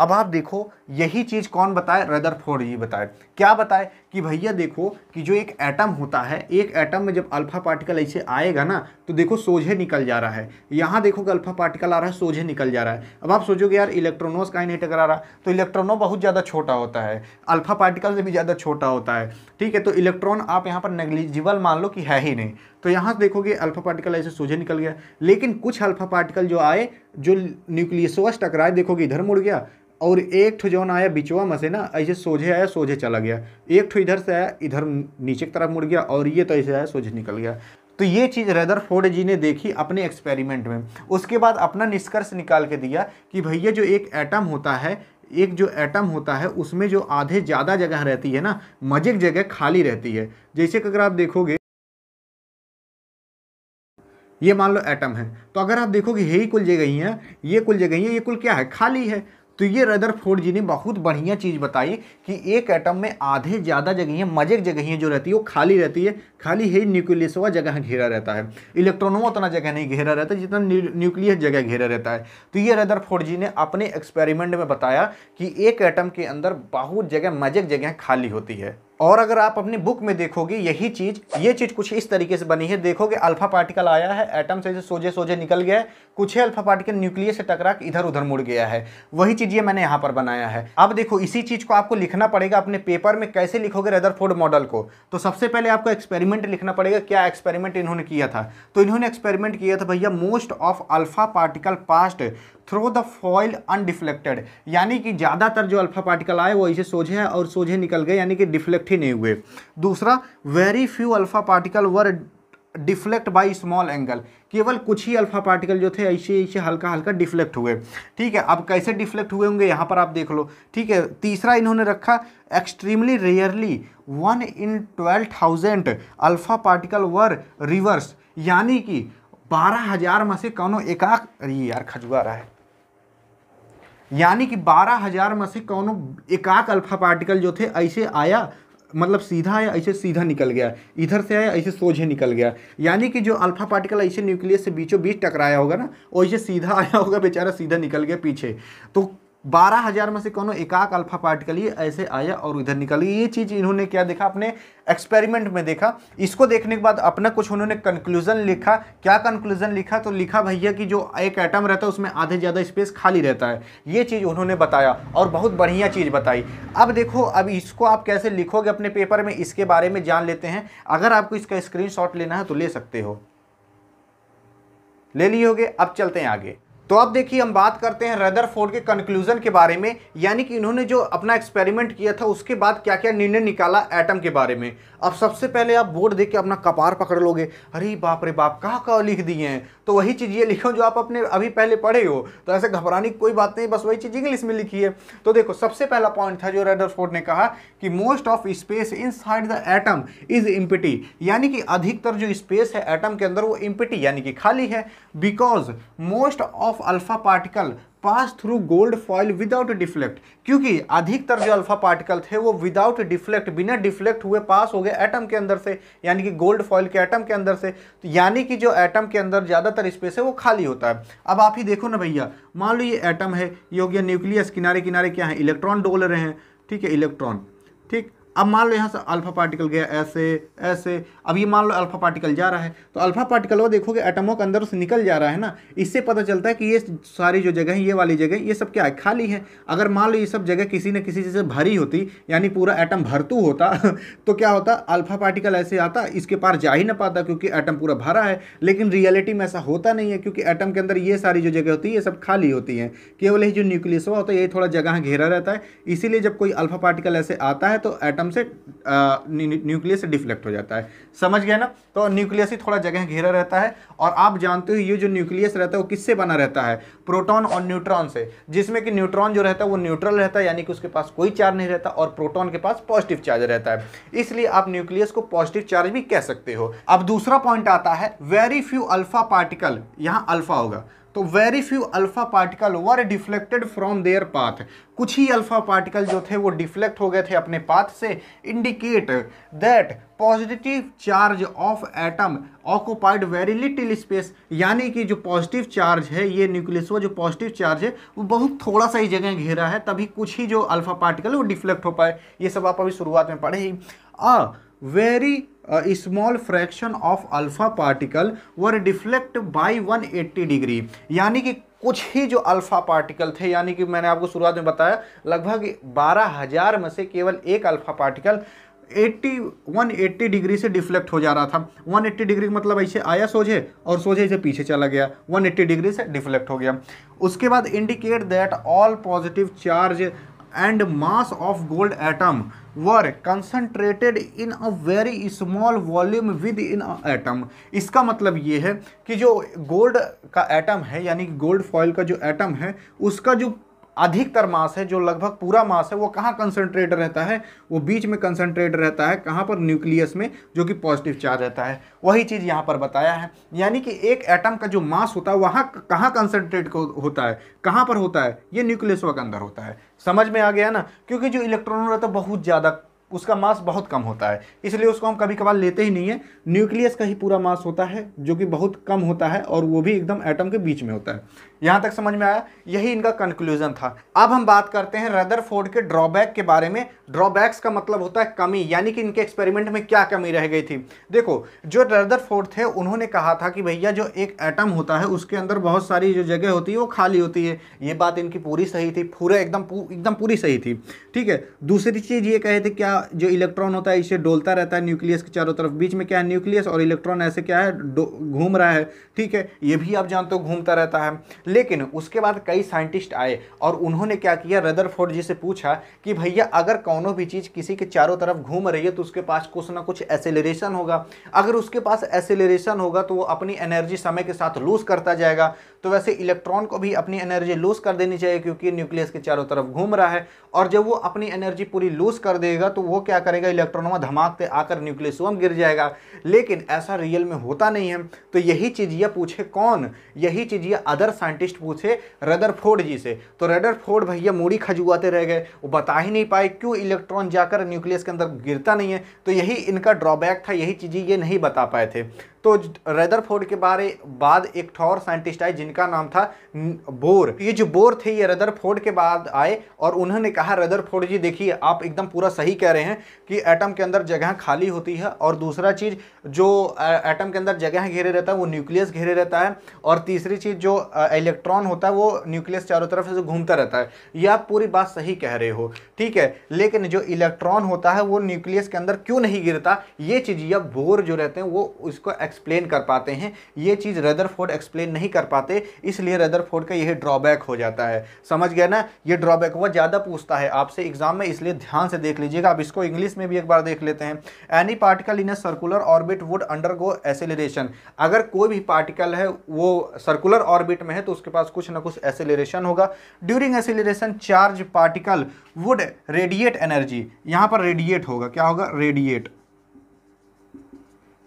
अब आप देखो यही चीज़ कौन बताए रदर फोर जी बताए क्या बताए कि भैया देखो कि जो एक एटम होता है एक एटम में जब अल्फा पार्टिकल ऐसे आएगा ना तो देखो सोझे निकल जा रहा है यहाँ देखो कि अल्फा पार्टिकल आ रहा है सोझे निकल जा रहा है अब आप सोचोगे यार इलेक्ट्रॉनोस का ही नहीं टकरा रहा तो इलेक्ट्रॉनो बहुत ज़्यादा छोटा होता है अल्फा पार्टिकल से भी ज़्यादा छोटा होता है ठीक है तो इलेक्ट्रॉन आप यहाँ पर नेग्लिजिबल मान लो कि है ही नहीं तो यहाँ देखोगे अल्फा पार्टिकल ऐसे सोझे निकल गया लेकिन कुछ अल्फा पार्टिकल जो आए जो न्यूक्लियसोस टकराए देखोगे इधर मुड़ गया और एक ठो जौन आया बिचवा में से ना ऐसे सोझे आया सोझे चला गया एक ठो इधर से आया इधर नीचे की तरफ मुड़ गया और ये तो ऐसे आया सोझे निकल गया तो ये चीज़ रेदर फोर्ड जी ने देखी अपने एक्सपेरिमेंट में उसके बाद अपना निष्कर्ष निकाल के दिया कि भैया जो एक एटम होता है एक जो एटम होता है उसमें जो आधे ज़्यादा जगह रहती है ना मजेक जगह खाली रहती है जैसे कि अगर आप देखोगे ये मान लो एटम है तो अगर आप देखोगे यही कुल जगह ही है ये कुल जगह ही है ये कुल क्या है खाली है तो ये फोर्ड जी ने बहुत बढ़िया चीज़ बताई कि एक एटम में आधे ज़्यादा जगह है मजे जगह जो रहती है वो खाली रहती है खाली ही न्यूक्लियस हुआ जगह घेरा रहता है इलेक्ट्रॉनों उतना जगह नहीं घेरा रहता जितना न्यूक्लियस जगह घेरा रहता है तो ये फोर्ड जी ने अपने एक्सपेरिमेंट में बताया कि एक ऐटम के अंदर बहुत जगह मजे जगह खाली होती है और अगर आप अपनी बुक में देखोगे यही चीज़ ये चीज़ कुछ इस तरीके से बनी है देखोगे अल्फा पार्टिकल आया है एटम से सोझे सोझे निकल गया है कुछ ही अल्फा पार्टिकल न्यूक्लियस से टकरा इधर उधर मुड़ गया है वही चीज़ ये मैंने यहाँ पर बनाया है अब देखो इसी चीज़ को आपको लिखना पड़ेगा अपने पेपर में कैसे लिखोगे रेदरफोर्ड मॉडल को तो सबसे पहले आपको एक्सपेरिमेंट लिखना पड़ेगा क्या एक्सपेरिमेंट इन्होंने किया था तो इन्होंने एक्सपेरिमेंट किया था भैया most of alpha particle passed through the foil undeflected यानी कि ज़्यादातर जो अल्फा पार्टिकल आए वो ऐसे सोझे हैं और सोझे निकल गए यानी कि डिफ्लेक्ट ही नहीं हुए दूसरा very few alpha particle were deflect by small angle केवल कुछ ही अल्फा पार्टिकल जो थे ऐसे ऐसे हल्का हल्का डिफ्लेक्ट हुए ठीक है अब कैसे डिफ्लेक्ट हुए होंगे यहाँ पर आप देख लो ठीक है तीसरा इन्होंने रखा extremely rarely one in twelve thousand alpha particle were reverse यानी कि बारह हज़ार में से कौनों एकाक यार खजुआ रहा है यानी कि बारह हजार में से कौन एकाक अल्फा पार्टिकल जो थे ऐसे आया मतलब सीधा आया ऐसे सीधा निकल गया इधर से आया ऐसे सोझे निकल गया यानी कि जो अल्फा पार्टिकल ऐसे न्यूक्लियस से बीचों बीच टकराया होगा ना वैसे सीधा आया होगा बेचारा सीधा निकल गया पीछे तो बारह हजार में से कौन एकाक अल्फा पार्टिकल ये ऐसे आया और इधर निकल गया ये चीज़ इन्होंने क्या देखा अपने एक्सपेरिमेंट में देखा इसको देखने के बाद अपना कुछ उन्होंने कंक्लूजन लिखा क्या कंक्लूजन लिखा तो लिखा भैया कि जो एक एटम रहता है उसमें आधे ज़्यादा स्पेस खाली रहता है ये चीज़ उन्होंने बताया और बहुत बढ़िया चीज़ बताई अब देखो अब इसको आप कैसे लिखोगे अपने पेपर में इसके बारे में जान लेते हैं अगर आपको इसका स्क्रीन लेना है तो ले सकते हो ले लिए होगे अब चलते हैं आगे तो अब देखिए हम बात करते हैं फोर्ड के कंक्लूजन के बारे में यानी कि इन्होंने जो अपना एक्सपेरिमेंट किया था उसके बाद क्या क्या निर्णय निकाला एटम के बारे में अब सबसे पहले आप बोर्ड देख के अपना कपार पकड़ लोगे अरे बाप रे बाप कहाँ कहाँ लिख दिए हैं तो वही चीज़ ये लिखो जो आप अपने अभी पहले पढ़े हो तो ऐसे घबराने की कोई बात नहीं बस वही चीज़ इंग्लिश में लिखी है तो देखो सबसे पहला पॉइंट था जो रेडर ने कहा कि most of space inside the atom is empty यानी कि अधिकतर जो स्पेस है एटम के अंदर वो इम्पिटी यानी कि खाली है because most of alpha particle pass through gold foil without deflect क्योंकि अधिकतर जो अल्फा पार्टिकल थे वो विदाउट डिफ्लेक्ट बिना डिफ्लेक्ट हुए पास हो गए एटम के अंदर से यानी कि गोल्ड फॉइल के एटम के अंदर से तो यानी कि जो एटम के अंदर ज़्यादातर स्पेस है वो खाली होता है अब आप ही देखो ना भैया मान लो ये एटम है ये हो गया न्यूक्लियस किनारे किनारे क्या है इलेक्ट्रॉन डोल रहे हैं ठीक है इलेक्ट्रॉन ठीक अब मान लो यहाँ से अल्फा पार्टिकल गया ऐसे ऐसे अब ये मान लो अल्फा पार्टिकल जा रहा है तो अल्फा पार्टिकल वो देखोगे एटमों के अंदर से निकल जा रहा है ना इससे पता चलता है कि ये सारी जो जगह है ये वाली जगह ये सब क्या है खाली है अगर मान लो ये सब जगह किसी न किसी चीज़ से भरी होती यानी पूरा एटम भरतू होता तो क्या होता अल्फा पार्टिकल ऐसे आता इसके पार जा ही ना पाता क्योंकि एटम पूरा भरा है लेकिन रियलिटी में ऐसा होता नहीं है क्योंकि एटम के अंदर ये सारी जो जगह होती है ये सब खाली होती है केवल ही जो न्यूक्लियस होता है ये थोड़ा जगह घेरा रहता है इसीलिए जब कोई अल्फा पार्टिकल ऐसे आता है तो एटम एटम से न्यूक्लियस से डिफ्लेक्ट हो जाता है समझ गया ना तो न्यूक्लियस ही थोड़ा जगह घेरा रहता है और आप जानते हो ये जो न्यूक्लियस रहता है वो किससे बना रहता है प्रोटॉन और न्यूट्रॉन से जिसमें कि न्यूट्रॉन जो रहता है वो न्यूट्रल रहता है यानी कि उसके पास कोई चार्ज नहीं रहता और प्रोटॉन के पास पॉजिटिव चार्ज रहता है इसलिए आप न्यूक्लियस को पॉजिटिव चार्ज भी कह सकते हो अब दूसरा पॉइंट आता है वेरी फ्यू अल्फा पार्टिकल यहाँ अल्फा होगा तो very few alpha particle were deflected from their path कुछ ही अल्फ़ा पार्टिकल जो थे वो डिफ्लेक्ट हो गए थे अपने पाथ से indicate that positive charge of atom occupied very little space यानी कि जो पॉजिटिव चार्ज है ये न्यूक्लियस वो जो पॉजिटिव चार्ज है वो बहुत थोड़ा सा ही जगह घेरा है तभी कुछ ही जो अल्फ़ा पार्टिकल वो डिफ्लेक्ट हो पाए ये सब आप अभी शुरुआत में पढ़े ही a very small fraction of alpha particle were deflect by one eighty degree यानी कि कुछ ही जो अल्फ़ा पार्टिकल थे यानी कि मैंने आपको शुरुआत में बताया लगभग बारह हज़ार में से केवल एक अल्फ़ा पार्टिकल 80 180 डिग्री से डिफ्लेक्ट हो जा रहा था 180 डिग्री का मतलब ऐसे आया सोझे और सोझे इसे पीछे चला गया 180 डिग्री से डिफ्लेक्ट हो गया उसके बाद indicate that all positive charge and mass of gold atom were concentrated in a very small volume within atom इसका मतलब ये है कि जो गोल्ड का एटम है यानी कि गोल्ड फॉयल का जो एटम है उसका जो अधिकतर मास है जो लगभग पूरा मास है वो कहाँ कंसनट्रेट रहता है वो बीच में कंसनट्रेट रहता है कहाँ पर न्यूक्लियस में जो कि पॉजिटिव चार्ज रहता है वही चीज़ यहाँ पर बताया है यानी कि एक एटम का जो मास होता है वहाँ कहाँ कंसनट्रेट होता है कहाँ पर होता है ये न्यूक्लियस के अंदर होता है समझ में आ गया ना क्योंकि जो इलेक्ट्रॉन रहता है बहुत ज़्यादा उसका मास बहुत कम होता है इसलिए उसको हम कभी कभार लेते ही नहीं है न्यूक्लियस का ही पूरा मास होता है जो कि बहुत कम होता है और वो भी एकदम एटम के बीच में होता है यहाँ तक समझ में आया यही इनका कंक्लूजन था अब हम बात करते हैं रदरफोर्ड के ड्रॉबैक के बारे में ड्रॉबैक्स का मतलब होता है कमी यानी कि इनके एक्सपेरिमेंट में क्या कमी रह गई थी देखो जो रदरफोर्ड थे उन्होंने कहा था कि भैया जो एक एटम होता है उसके अंदर बहुत सारी जो जगह होती है वो खाली होती है ये बात इनकी पूरी सही थी पूरे एकदम पू, एकदम पूरी सही थी ठीक है दूसरी चीज़ ये कहे थे क्या जो इलेक्ट्रॉन होता है इसे डोलता रहता है न्यूक्लियस के चारों तरफ बीच में क्या है न्यूक्लियस और इलेक्ट्रॉन ऐसे क्या है घूम रहा है ठीक है ये भी आप जानते हो घूमता रहता है लेकिन उसके बाद कई साइंटिस्ट आए और उन्होंने क्या किया रदरफोर्ड जी से पूछा कि भैया अगर कौनों भी चीज़ किसी के चारों तरफ घूम रही है तो उसके पास कुछ ना कुछ एसेलरेशन होगा अगर उसके पास एसेलरेशन होगा तो वो अपनी एनर्जी समय के साथ लूज करता जाएगा तो वैसे इलेक्ट्रॉन को भी अपनी एनर्जी लूज कर देनी चाहिए क्योंकि न्यूक्लियस के चारों तरफ घूम रहा है और जब वो अपनी एनर्जी पूरी लूज कर देगा तो वो क्या करेगा इलेक्ट्रॉन में धमाक आकर न्यूक्लियस वम गिर जाएगा लेकिन ऐसा रियल में होता नहीं है तो यही चीज़ यह पूछे कौन यही चीज़ यह अदर साइंटिस्ट पूछे रदर जी से तो रेडर भैया मूड़ी खजुआते रह गए वो बता ही नहीं पाए क्यों इलेक्ट्रॉन जाकर न्यूक्लियस के अंदर गिरता नहीं है तो यही इनका ड्रॉबैक था यही चीज़ें ये नहीं बता पाए थे तो रदरफोर्ड के बारे बाद एक और साइंटिस्ट आए जिनका नाम था बोर ये जो बोर थे ये रदरफोर्ड के बाद आए और उन्होंने कहा फोर्ड जी देखिए आप एकदम पूरा सही कह रहे हैं कि एटम के अंदर जगह खाली होती है और दूसरा चीज़ जो एटम के अंदर जगह घेरे रहता है वो न्यूक्लियस घेरे रहता है और तीसरी चीज़ जो इलेक्ट्रॉन होता है वो न्यूक्लियस चारों तरफ से घूमता रहता है यह आप पूरी बात सही कह रहे हो ठीक है लेकिन जो इलेक्ट्रॉन होता है वो न्यूक्लियस के अंदर क्यों नहीं गिरता ये चीज़ या बोर जो रहते हैं वो उसको एक्सप्लेन कर पाते हैं ये चीज़ रदरफोर्ड एक्सप्लेन नहीं कर पाते इसलिए रदरफोर्ड का यह ड्रॉबैक हो जाता है समझ गया ना ये ड्रॉबैक वह ज़्यादा पूछता है आपसे एग्जाम में इसलिए ध्यान से देख लीजिएगा आप इसको इंग्लिश में भी एक बार देख लेते हैं any particle in a circular orbit would undergo अगर कोई भी पार्टिकल है वो सर्कुलर ऑर्बिट में है तो उसके पास कुछ ना कुछ एसेलेशन होगा during acceleration charge particle would radiate energy यहां पर रेडिएट होगा क्या होगा रेडिएट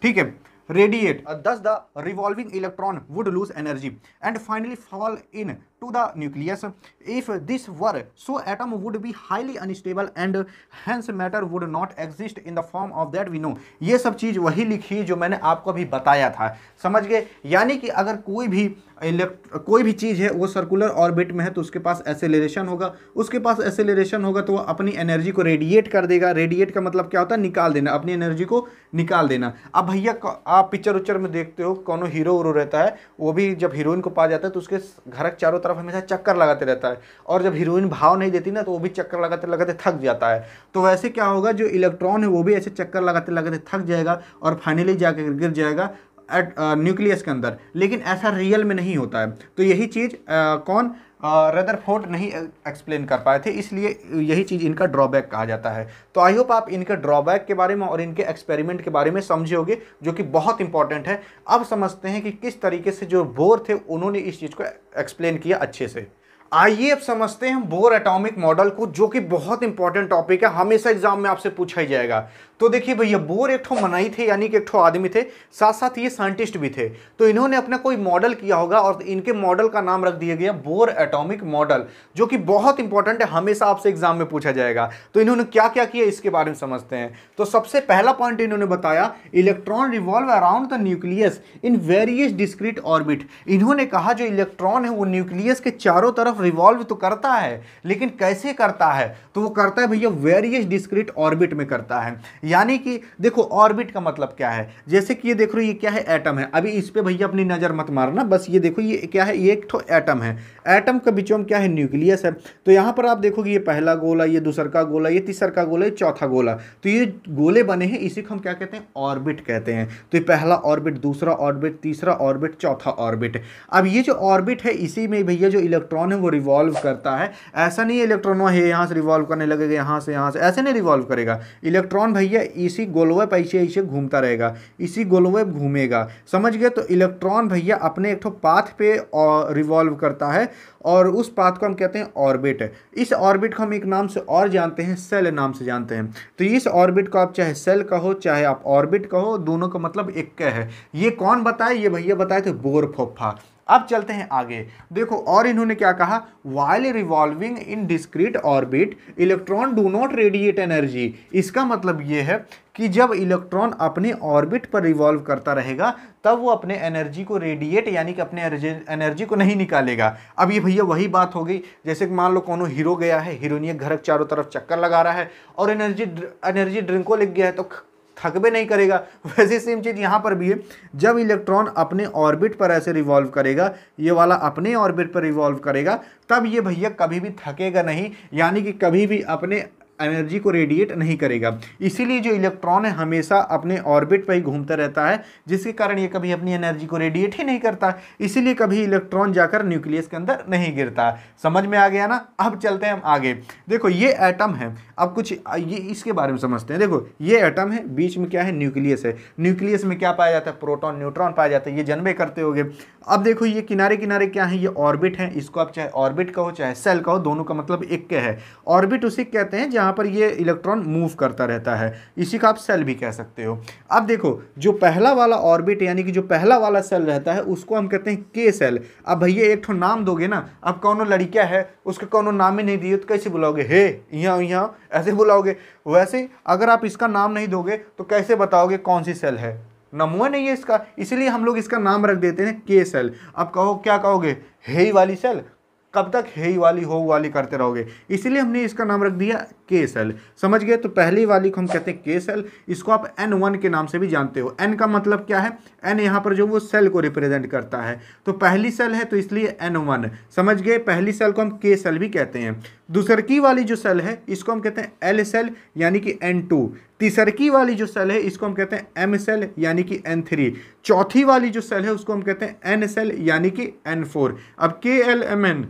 ठीक है radiate. Uh, thus, the revolving electron would lose energy and finally fall in to the nucleus if this were so atom would be highly unstable and hence matter would not exist in the form of that we know ये सब चीज़ वही लिखी जो मैंने आपको अभी बताया था समझ गए यानी कि अगर कोई भी इलेक्ट्र कोई भी चीज़ है वो सर्कुलर ऑर्बिट में है तो उसके पास एसेलेशन होगा उसके पास एसेलेशन होगा तो वो अपनी एनर्जी को रेडिएट कर देगा रेडिएट का मतलब क्या होता है निकाल देना अपनी एनर्जी को निकाल देना अब भैया आप पिक्चर उच्चर में देखते हो कौनो हीरो वरो रहता है वो भी जब हीरोइन को पा जाता है तो उसके घर चारों तरफ हमेशा चक्कर लगाते रहता है और जब हीरोइन भाव नहीं देती ना तो वो भी चक्कर लगाते लगाते थक जाता है तो वैसे क्या होगा जो इलेक्ट्रॉन है वो भी ऐसे चक्कर लगाते लगाते थक जाएगा और फाइनली जाकर गिर जाएगा एट न्यूक्लियस uh, के अंदर लेकिन ऐसा रियल में नहीं होता है तो यही चीज़ uh, कौन रदर फोर्ट नहीं एक्सप्लेन कर पाए थे इसलिए यही चीज़ इनका ड्रॉबैक कहा जाता है तो आई होप आप इनके ड्रॉबैक के बारे में और इनके एक्सपेरिमेंट के बारे में समझे होगे जो कि बहुत इंपॉर्टेंट है अब समझते हैं कि किस तरीके से जो बोर थे उन्होंने इस चीज़ को एक्सप्लेन किया अच्छे से आइए अब समझते हैं हम बोर एटॉमिक मॉडल को जो कि बहुत इंपॉर्टेंट टॉपिक है हमेशा एग्जाम में आपसे पूछा ही जाएगा तो देखिए भैया बोर एक ठो मनाई थे यानी कि एक ठो आदमी थे साथ साथ ये साइंटिस्ट भी थे तो इन्होंने अपना कोई मॉडल किया होगा और इनके मॉडल का नाम रख दिया गया बोर एटॉमिक मॉडल जो कि बहुत इंपॉर्टेंट है हमेशा आपसे एग्जाम में पूछा जाएगा तो इन्होंने क्या क्या किया इसके बारे में समझते हैं तो सबसे पहला पॉइंट इन्होंने बताया electron revolve around the nucleus in various discrete orbit इन्होंने कहा जो इलेक्ट्रॉन है वो न्यूक्लियस के चारों तरफ रिवॉल्व तो करता है लेकिन कैसे करता है तो वो करता है भैया वेरियस डिस्क्रीट ऑर्बिट में करता है यानी कि देखो ऑर्बिट का मतलब क्या है जैसे कि ये देख हो ये क्या है एटम है अभी इस पर भैया अपनी नज़र मत मारना बस ये देखो ये क्या है ये एक ठो एटम है एटम का बीचों क्या है न्यूक्लियस है तो यहाँ पर आप देखोगे ये पहला गोला ये दूसर का गोला ये तीसर का गोला ये चौथा गोला तो ये गोले बने हैं इसी को हम क्या कहते हैं ऑर्बिट कहते हैं तो ये पहला ऑर्बिट दूसरा ऑर्बिट तीसरा ऑर्बिट चौथा ऑर्बिट अब ये जो ऑर्बिट है इसी में भैया जो इलेक्ट्रॉन है वो रिवॉल्व करता है ऐसा नहीं इलेक्ट्रॉन है यहाँ से रिवॉल्व करने लगेगा यहाँ से यहाँ से ऐसे नहीं रिवॉल्व करेगा इलेक्ट्रॉन भैया है इसी गोलवेप ऐसे ऐसे घूमता रहेगा इसी गोलवेप घूमेगा समझ गए तो इलेक्ट्रॉन भैया अपने एक पाथ पे रिवॉल्व करता है और उस पाथ को हम कहते हैं ऑर्बिट इस ऑर्बिट को हम एक नाम से और जानते हैं सेल नाम से जानते हैं तो इस ऑर्बिट को आप चाहे सेल कहो चाहे आप ऑर्बिट कहो दोनों का मतलब एक है ये कौन बताए ये भैया बताए थे बोर फोफा अब चलते हैं आगे देखो और इन्होंने क्या कहा while revolving in discrete orbit electron do not radiate energy इसका मतलब ये है कि जब इलेक्ट्रॉन अपने ऑर्बिट पर रिवॉल्व करता रहेगा तब वो अपने एनर्जी को रेडिएट यानी कि अपने एनर्जी को नहीं निकालेगा अब ये भैया वही बात हो गई जैसे कि मान लो कोनो हीरो गया है हीरोनिया घर चारों तरफ चक्कर लगा रहा है और एनर्जी एनर्जी ड्रिंक को लिख गया है तो थकबे नहीं करेगा वैसे सेम चीज़ यहाँ पर भी है जब इलेक्ट्रॉन अपने ऑर्बिट पर ऐसे रिवॉल्व करेगा ये वाला अपने ऑर्बिट पर रिवॉल्व करेगा तब ये भैया कभी भी थकेगा नहीं यानी कि कभी भी अपने एनर्जी को रेडिएट नहीं करेगा इसीलिए जो इलेक्ट्रॉन है हमेशा अपने ऑर्बिट पर ही घूमता रहता है जिसके कारण ये कभी अपनी एनर्जी को रेडिएट ही नहीं करता इसीलिए कभी इलेक्ट्रॉन जाकर न्यूक्लियस के अंदर नहीं गिरता समझ में आ गया ना अब चलते हैं हम आगे देखो ये एटम है अब कुछ ये इसके बारे में समझते हैं देखो ये एटम है बीच में क्या है न्यूक्लियस है न्यूक्लियस में क्या पाया जाता है प्रोटॉन न्यूट्रॉन पाया जाता है ये जन्मे करते हो अब देखो ये किनारे किनारे क्या है ये ऑर्बिट है इसको आप चाहे ऑर्बिट कहो चाहे सेल कहो दोनों का मतलब एक के है ऑर्बिट उसे कहते हैं जहाँ यहाँ पर ये इलेक्ट्रॉन मूव करता रहता है इसी का आप सेल भी कह सकते हो अब देखो जो पहला वाला ऑर्बिट यानी कि जो पहला वाला सेल रहता है उसको हम कहते हैं के सेल अब भैया एक ठो नाम दोगे ना अब कौनो लड़किया है उसके कोनो नाम ही नहीं दिए तो कैसे बुलाओगे हे यहाँ यहाँ ऐसे बुलाओगे वैसे अगर आप इसका नाम नहीं दोगे तो कैसे बताओगे कौन सी सेल है नमूना नहीं है इसका इसलिए हम लोग इसका नाम रख देते हैं के सेल अब कहो क्या कहोगे हे वाली सेल कब तक हे वाली हो वाली करते रहोगे इसीलिए हमने इसका नाम रख दिया के सेल समझ गए तो पहली वाली को हम कहते हैं के सेल इसको आप एन वन के नाम से भी जानते हो एन का मतलब क्या है एन यहाँ पर जो वो सेल को रिप्रेजेंट करता है तो पहली सेल है तो इसलिए एन वन समझ गए पहली सेल को हम के सेल भी कहते हैं दूसरकी वाली जो सेल है इसको हम कहते हैं एल सेल यानी कि एन टू तीसरकी वाली जो सेल है इसको हम कहते हैं एम सेल यानी कि एन थ्री चौथी वाली जो सेल है उसको हम कहते हैं एन सेल यानी कि एन फोर अब के एल एम एन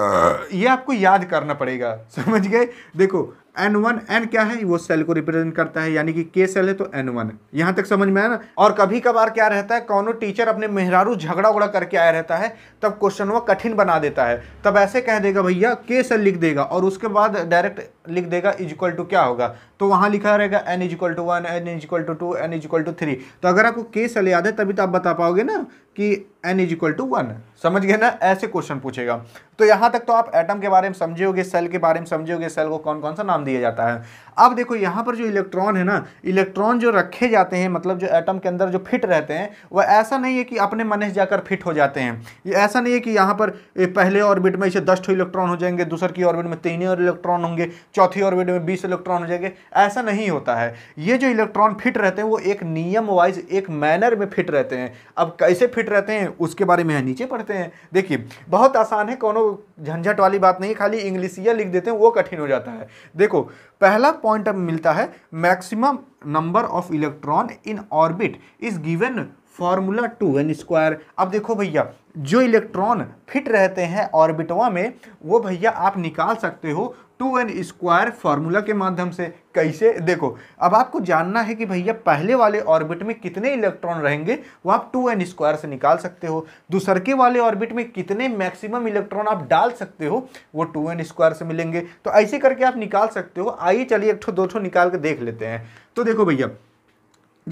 ये आपको याद करना पड़ेगा समझ गए देखो एन वन एन क्या है वो सेल को रिप्रेजेंट करता है यानी कि के सेल है तो एन वन यहाँ तक समझ में आया ना और कभी कभार क्या रहता है कौनो टीचर अपने मेहरारू झगड़ा उगड़ा करके आया रहता है तब क्वेश्चन वो कठिन बना देता है तब ऐसे कह देगा भैया के सेल लिख देगा और उसके बाद डायरेक्ट लिख देगा इज इक्वल टू क्या होगा तो वहां लिखा रहेगा n is equal to one n is equal to two n is equal to three तो अगर आपको केस एल याद है तभी तो आप बता पाओगे ना कि n is equal to one समझ गए ना ऐसे क्वेश्चन पूछेगा तो यहां तक तो आप एटम के बारे में समझे होगे सेल के बारे में समझे होगे सेल को कौन कौन सा नाम दिया जाता है अब देखो यहाँ पर जो इलेक्ट्रॉन है ना इलेक्ट्रॉन जो रखे जाते हैं मतलब जो एटम के अंदर जो फिट रहते हैं वह ऐसा नहीं है कि अपने मन से जाकर फिट हो जाते हैं ये ऐसा नहीं है कि यहाँ पर पहले ऑर्बिट में इसे दस इलेक्ट्रॉन हो जाएंगे दूसर की ऑर्बिट में तीन और इलेक्ट्रॉन होंगे चौथी ऑर्बिट में बीस इलेक्ट्रॉन हो जाएंगे ऐसा नहीं होता है ये जो इलेक्ट्रॉन फिट रहते हैं वो एक नियम वाइज एक मैनर में फिट रहते हैं अब कैसे फिट रहते हैं उसके बारे में नीचे पढ़ते हैं देखिए बहुत आसान है कोनो झंझट वाली बात नहीं खाली इंग्लिशिया लिख देते हैं वो कठिन हो जाता है देखो पहला पॉइंट अब मिलता है maximum number of electron in orbit is given formula two n square अब देखो भैया जो इलेक्ट्रॉन फिट रहते हैं ऑर्बिटवा में वो भैया आप निकाल सकते हो टू एन स्क्वायर फार्मूला के माध्यम से कैसे देखो अब आपको जानना है कि भैया पहले वाले ऑर्बिट में कितने इलेक्ट्रॉन रहेंगे वो आप टू एन स्क्वायर से निकाल सकते हो दूसरके वाले ऑर्बिट में कितने मैक्सिमम इलेक्ट्रॉन आप डाल सकते हो वो टू एन स्क्वायर से मिलेंगे तो ऐसे करके आप निकाल सकते हो आइए चलिए एक ठो दो ठो निकाल के देख लेते हैं तो देखो भैया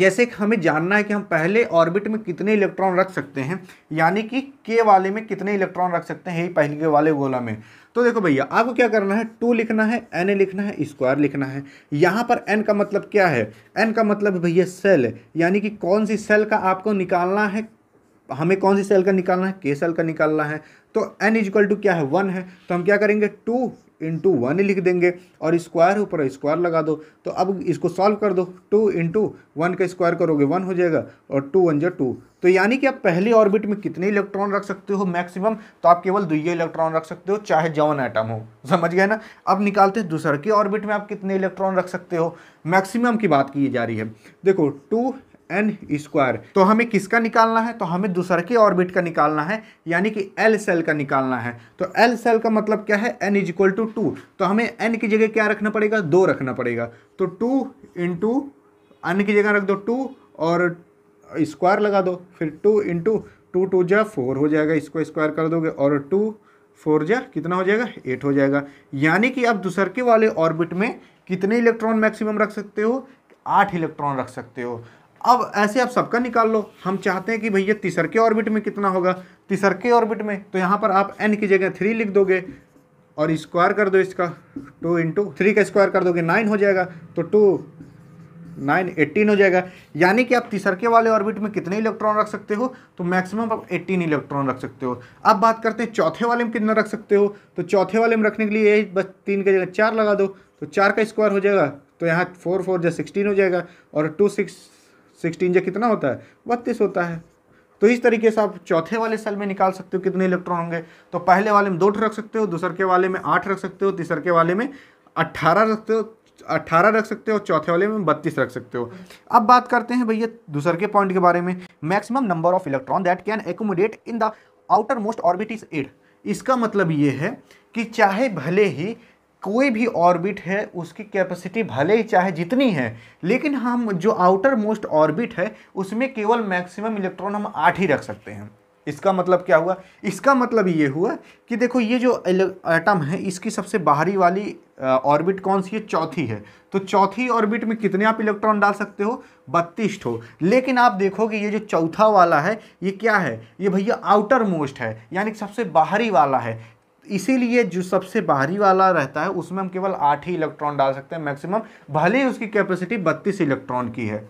जैसे हमें जानना है कि हम पहले ऑर्बिट में कितने इलेक्ट्रॉन रख सकते हैं यानी कि के वाले में कितने इलेक्ट्रॉन रख सकते हैं यही पहले के वाले गोला में तो देखो भैया आपको क्या करना है टू लिखना है एन लिखना है स्क्वायर लिखना है यहाँ पर एन का मतलब क्या है एन का मतलब भैया सेल यानी कि कौन सी सेल का आपको निकालना है हमें कौन सी सेल का निकालना है के सेल का निकालना है तो एन इजक्ल टू क्या है वन है तो हम क्या करेंगे टू इंटू वन लिख देंगे और स्क्वायर ऊपर स्क्वायर लगा दो तो अब इसको सॉल्व कर दो टू इंटू वन का स्क्वायर करोगे वन हो जाएगा और टू वन जो टू तो यानी कि आप पहली ऑर्बिट में कितने इलेक्ट्रॉन रख सकते हो मैक्सिमम तो आप केवल दुई इलेक्ट्रॉन रख सकते हो चाहे जवन आइटम हो समझ गए ना अब निकालते हैं दूसरे की ऑर्बिट में आप कितने इलेक्ट्रॉन रख सकते हो मैक्सिमम की बात की जा रही है देखो टू एन स्क्वायर तो हमें किसका निकालना है तो हमें दूसरे के ऑर्बिट का निकालना है यानी कि एल सेल का निकालना है तो एल सेल का मतलब क्या है n is equal to two तो हमें एन की जगह क्या रखना पड़ेगा दो रखना पड़ेगा तो टू इंटू एन की जगह रख दो टू और स्क्वायर लगा दो फिर टू इंटू टू टू जा फोर हो जाएगा इसको स्क्वायर कर दोगे और टू फोर जा कितना हो जाएगा एट हो जाएगा यानी कि आप दूसर के वाले ऑर्बिट में कितने इलेक्ट्रॉन मैक्सिमम रख सकते हो आठ इलेक्ट्रॉन रख सकते हो अब ऐसे आप सबका निकाल लो हम चाहते हैं कि भैया तीसर के ऑर्बिट में कितना होगा तीसर के ऑर्बिट में तो यहाँ पर आप एन की जगह थ्री लिख दोगे और स्क्वायर कर दो इसका टू इंटू थ्री का स्क्वायर कर दोगे नाइन हो जाएगा तो टू नाइन एट्टीन हो जाएगा यानी कि आप तीसरके वाले ऑर्बिट में कितने इलेक्ट्रॉन रख सकते हो तो मैक्सिमम आप एट्टीन इलेक्ट्रॉन रख सकते हो अब बात करते हैं चौथे वाले में कितना रख सकते हो तो चौथे वाले में रखने के लिए यही बस तीन की जगह चार लगा दो तो चार का स्क्वायर हो जाएगा तो यहाँ फोर फोर जो सिक्सटीन हो जाएगा और टू सिक्स सिक्सटीन जो कितना होता है बत्तीस होता है तो इस तरीके से आप चौथे वाले सेल में निकाल सकते हो कितने इलेक्ट्रॉन होंगे तो पहले वाले में दो रख सकते हो दूसरे के वाले में आठ रख सकते हो तीसरे के वाले में अट्ठारह रखते हो अट्ठारह रख सकते हो चौथे वाले में बत्तीस रख सकते हो अब बात करते हैं भैया दूसरे के पॉइंट के बारे में maximum number of electron that can accommodate in the outermost orbit is eight इसका मतलब ये है कि चाहे भले ही कोई भी ऑर्बिट है उसकी कैपेसिटी भले ही चाहे जितनी है लेकिन हम जो आउटर मोस्ट ऑर्बिट है उसमें केवल मैक्सिमम इलेक्ट्रॉन हम आठ ही रख सकते हैं इसका मतलब क्या हुआ इसका मतलब ये हुआ कि देखो ये जो एटम है इसकी सबसे बाहरी वाली ऑर्बिट कौन सी है चौथी है तो चौथी ऑर्बिट में कितने आप इलेक्ट्रॉन डाल सकते हो बत्तीस ठो लेकिन आप देखो कि ये जो चौथा वाला है ये क्या है ये भैया आउटर मोस्ट है यानी सबसे बाहरी वाला है इसीलिए जो सबसे बाहरी वाला रहता है उसमें हम केवल आठ ही इलेक्ट्रॉन डाल सकते हैं मैक्सिमम भले ही उसकी कैपेसिटी बत्तीस इलेक्ट्रॉन की है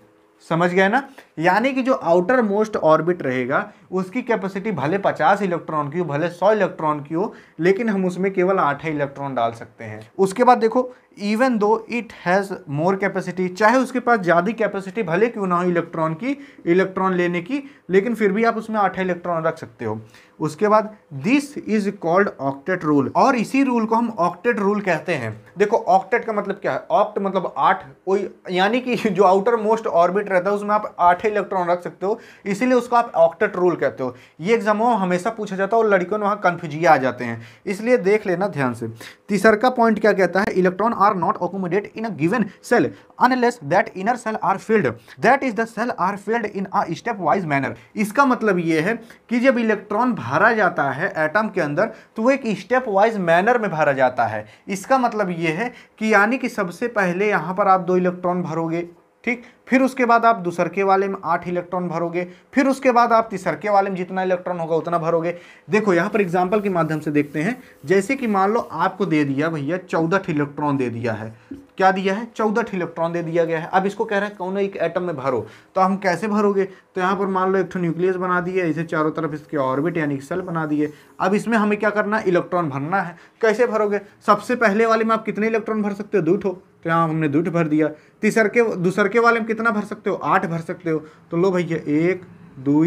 समझ गए ना यानी कि जो आउटर मोस्ट ऑर्बिट रहेगा उसकी कैपेसिटी भले पचास इलेक्ट्रॉन की हो भले सौ इलेक्ट्रॉन की हो लेकिन हम उसमें केवल आठ इलेक्ट्रॉन डाल सकते हैं उसके बाद देखो even though it has more capacity चाहे उसके पास ज़्यादा कैपेसिटी भले क्यों ना हो इलेक्ट्रॉन की इलेक्ट्रॉन लेने की लेकिन फिर भी आप उसमें आठ इलेक्ट्रॉन रख सकते हो उसके बाद this is called octet rule और इसी रूल को हम ऑक्टेट रूल कहते हैं देखो ऑक्टेट का मतलब क्या है ऑक्ट मतलब आठ कोई यानी कि जो आउटर मोस्ट ऑर्बिट रहता है उसमें आप आठ छह इलेक्ट्रॉन रख सकते हो इसीलिए उसको आप ऑक्टेट रूल कहते हो ये एग्जाम हमेशा पूछा जाता है और लड़कियों वहां कंफ्यूजिया आ जाते हैं इसलिए देख लेना ध्यान से तीसरा का पॉइंट क्या कहता है electron are not accommodate in a given shell unless that inner shell are filled that is the shell are filled in a stepwise manner इसका मतलब ये है कि जब इलेक्ट्रॉन भरा जाता है एटम के अंदर तो वो एक स्टेप वाइज मैनर में भरा जाता है इसका मतलब ये है कि यानी कि सबसे पहले यहाँ पर आप दो इलेक्ट्रॉन भरोगे ठीक फिर उसके बाद आप दूसरके वाले में आठ इलेक्ट्रॉन भरोगे फिर उसके बाद आप तीसरके वाले में जितना इलेक्ट्रॉन होगा उतना भरोगे देखो यहाँ पर एग्जाम्पल के माध्यम से देखते हैं जैसे कि मान लो आपको दे दिया भैया चौदह इलेक्ट्रॉन दे दिया है क्या दिया है चौदह इलेक्ट्रॉन दे दिया गया है अब इसको कह रहे हैं कौन एक एटम में भरो तो हम कैसे भरोगे तो यहाँ पर मान लो एक न्यूक्लियस बना दिए इसे चारों तरफ इसके ऑर्बिट यानी सेल बना दिए अब इसमें हमें क्या करना है इलेक्ट्रॉन भरना है कैसे भरोगे सबसे पहले वाले में आप कितने इलेक्ट्रॉन भर सकते हो दो तो यहाँ हमने दूठ भर दिया तीसर के दूसर के वाले में कितना भर सकते हो आठ भर सकते हो तो लो भैया एक दो